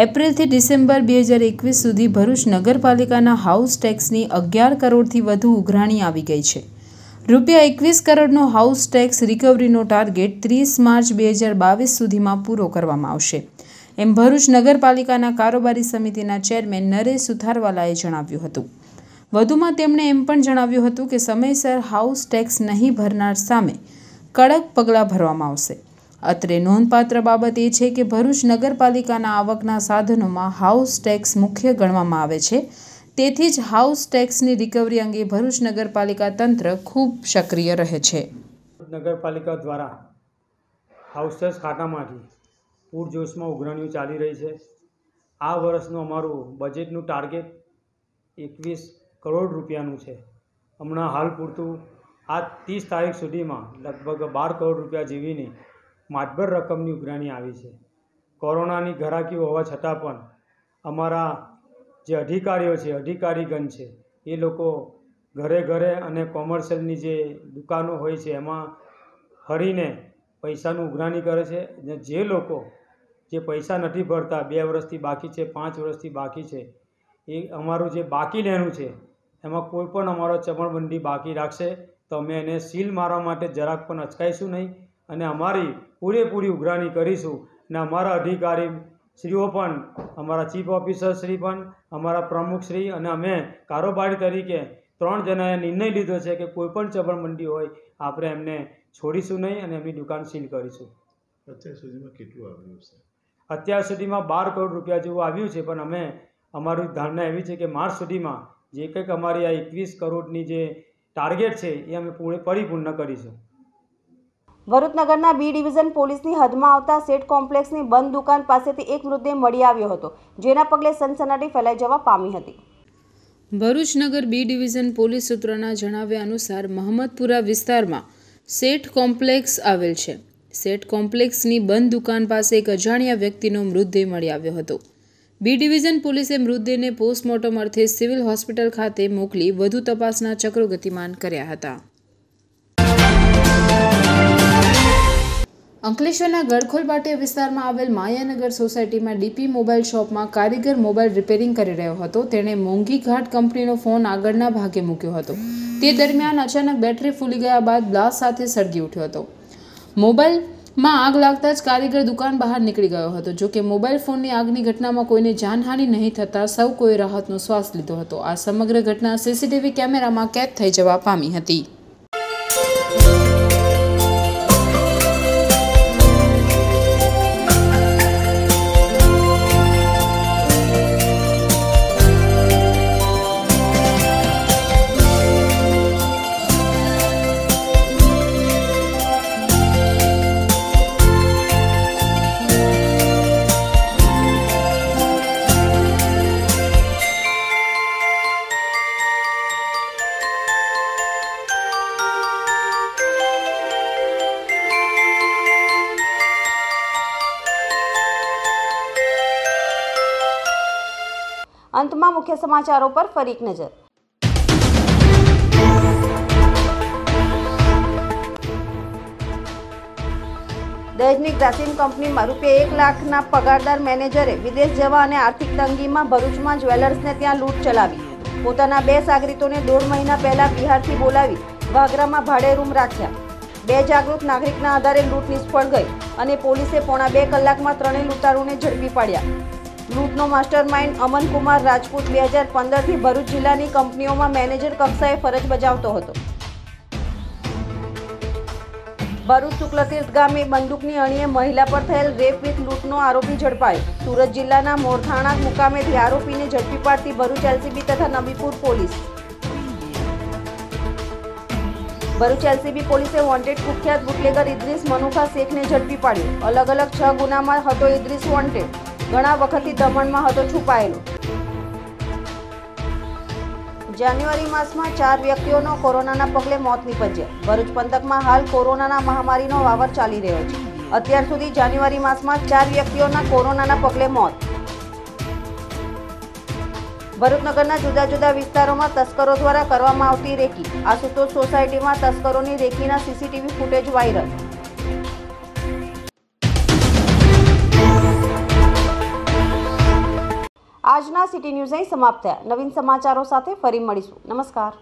એપ્રિલથી ડિસેમ્બર બે હજાર એકવીસ સુધી ભરૂચ નગરપાલિકાના હાઉસ ટેક્સની અગિયાર કરોડથી વધુ ઉઘરાણી આવી ગઈ છે રૂપિયા એકવીસ કરોડનો હાઉસ ટેક્સ રિકવરીનો ટાર્ગેટ ત્રીસ માર્ચ બે હજાર બાવીસ સુધીમાં પૂરો કરવામાં આવશે એમ ભરૂચ નગરપાલિકાના કારોબારી સમિતિના ચેરમેન નરેશ સુથારવાલાએ જણાવ્યું હતું વધુમાં તેમણે એમ પણ જણાવ્યું હતું કે સમયસર હાઉસ ટેક્સ નહીં ભરનાર સામે કડક પગલાં ભરવામાં આવશે અત્રે નોંધપાત્ર બાબત એ છે કે ભરૂચ નગરપાલિકાના આવકના સાધનોમાં હાઉસ ટેક્સ મુખ્ય ગણવામાં આવે છે તેથી જ હાઉસ ટેક્સની રિકવરી અંગે ભરૂચ નગરપાલિકા તંત્ર ખૂબ સક્રિય રહે છે નગરપાલિકા દ્વારા હાઉસ ટેક્સ ખાતામાંથી પૂરજોશમાં ઉઘરાણીઓ ચાલી રહી છે આ વર્ષનું અમારું બજેટનું ટાર્ગેટ એકવીસ કરોડ રૂપિયાનું છે હમણાં હાલ પૂરતું આ ત્રીસ તારીખ સુધીમાં લગભગ બાર કરોડ રૂપિયા જેવીની માતબર રકમની ઉઘરાણી આવી છે કોરોનાની ઘરાકી હોવા છતાં પણ અમારા જે અધિકારીઓ છે અધિકારીગણ છે એ લોકો ઘરે ઘરે અને કોમર્શિયલની જે દુકાનો હોય છે એમાં ફરીને પૈસાનું ઉઘરાણી કરે છે અને જે લોકો જે પૈસા નથી ભરતા બે વર્ષથી બાકી છે પાંચ વર્ષથી બાકી છે એ અમારું જે બાકી લેણું છે એમાં કોઈ પણ અમારો ચમણબંધી બાકી રાખશે તો અમે એને સીલ મારવા માટે જરાક પણ અચકાઈશું નહીં અને અમારી પૂરેપૂરી ઉઘરાણી કરીશું અને અમારા અધિકારી શ્રીઓ પણ અમારા ચીફ ઓફિસર શ્રી પણ અમારા પ્રમુખશ્રી અને અમે કારોબારી તરીકે ત્રણ જણાએ નિર્ણય લીધો છે કે કોઈ પણ ચબળમંડી હોય આપણે એમને છોડીશું નહીં અને એમની દુકાન સીલ કરીશું અત્યાર સુધીમાં કેટલું આવ્યું છે અત્યાર સુધીમાં બાર કરોડ રૂપિયા જેવું આવ્યું છે પણ અમે અમારું ધારણા એવી છે કે માર્ચ સુધીમાં જે કંઈક અમારી આ એકવીસ કરોડની જે ટાર્ગેટ છે એ અમે પરિપૂર્ણ કરીશું વરુદનગરના બી ડિવિઝન પોલીસની હદમાં આવતા સેટ કોમ્પ્લેક્સની બંધ દુકાન પાસેથી એક મૃતદેહ મળી આવ્યો હતો જેના પગલે સનસનાટી ફેલાઈ જવા પામી હતી ભરૂચનગર બી ડિવિઝન પોલીસ સૂત્રોના જણાવ્યા અનુસાર મહમ્મદપુરા વિસ્તારમાં સેઠ કોમ્પ્લેક્સ આવેલ છે સેઠ કોમ્પ્લેક્સની બંધ દુકાન પાસે એક અજાણ્યા વ્યક્તિનો મૃતદેહ મળી આવ્યો હતો બી ડિવિઝન પોલીસે મૃતદેહને પોસ્ટમોર્ટમ અર્થે સિવિલ હોસ્પિટલ ખાતે મોકલી વધુ તપાસના ચક્રો ગતિમાન કર્યા હતા અંકલેશ્વરના ગડખોલ વિસ્તારમાં આવેલ માયાનગર સોસાયટીમાં ડીપી મોબાઈલ શોપમાં કારીગર મોબાઈલ રિપેરિંગ કરી રહ્યો હતો તેણે મોંઘી ઘાટ કંપનીનો ફોન આગળના ભાગે મૂક્યો હતો તે દરમિયાન અચાનક બેટરી ફૂલી ગયા બાદ બ્લાસ્ટ સાથે સળગી ઉઠ્યો હતો મોબાઈલ માં આગ લાગતા જ કારીગર દુકાન બહાર નીકળી ગયો હતો જો કે મોબાઈલ ફોનની આગની ઘટનામાં કોઈને જાનહાનિ નહીં થતાં સૌ કોઈ રાહતનો શ્વાસ લીધો હતો આ સમગ્ર ઘટના સીસીટીવી કેમેરામાં કેદ થઈ જવા પામી હતી મુખ્ય સમાચારો પર ફરી એક નજર દહેજની ગ્રાસીમ કંપનીમાં રૂપિયા એક લાખના પગારદાર મેનેજરે વિદેશ જવા અને આર્થિક તંગીમાં ભરૂચમાં જ્વેલર્સને ત્યાં લૂંટ ચલાવી પોતાના બે સાગરિતોને દોઢ મહિના પહેલા બિહારથી બોલાવી વાગરામાં ભાડે રૂમ રાખ્યા બે જાગૃત નાગરિકના આધારે લૂંટ નિષ્ફળ ગઈ અને પોલીસે પોણા બે કલાકમાં ત્રણેય લૂંટારૂને ઝડપી પાડ્યા લૂંટનો માસ્ટર માઇન્ડ અમનકુમાર રાજપૂત બે હજાર પંદરથી ભરૂચ જિલ્લાની કંપનીઓમાં મેનેજર કક્ષાએ ફરજ બજાવતો હતો ભરૂચ શુક્લતીર્થ ગામે બંદૂકની અણીએ મહિલા પર થયેલ રેપ વિથ લૂંટનો આરોપી ઝડપાયો સુરત જિલ્લાના મોરથાણા મુકામેથી આરોપીને ઝડપી પાડતી ભરૂચ એલસીબી તથા નબીપુર પોલીસ ભરૂચ એલસીબી પોલીસે વોન્ટેડ કુખ્યાત બુટલેગર ઇદ્રીસ મનુખા શેખને ઝડપી પાડ્યો અલગ અલગ છ ગુનામાં હતો ઇદ્રીસ વોન્ટેડ ઘણા વખતથી દમણમાં હતો છુપાયેલો જાન્યુઆરી માસમાં ચાર વ્યક્તિઓનો કોરોનાના પગલે મોત નીપજ્યા ભરૂચ પંથકમાં હાલ કોરોનાના મહામારીનો વાવર ચાલી રહ્યો છે અત્યાર સુધી જાન્યુઆરી માસમાં ચાર વ્યક્તિઓના કોરોનાના પગલે મોત ભરૂચનગરના જુદા જુદા વિસ્તારોમાં તસ્કરો દ્વારા કરવામાં આવતી રેકી આશુતોષ સોસાયટીમાં તસ્કરોની રેકીના સીસીટીવી ફૂટેજ વાયરલ આજના સિટી ન્યૂઝ અહીં સમાપ્ત થયા નવીન સમાચારો સાથે ફરી મળીશું નમસ્કાર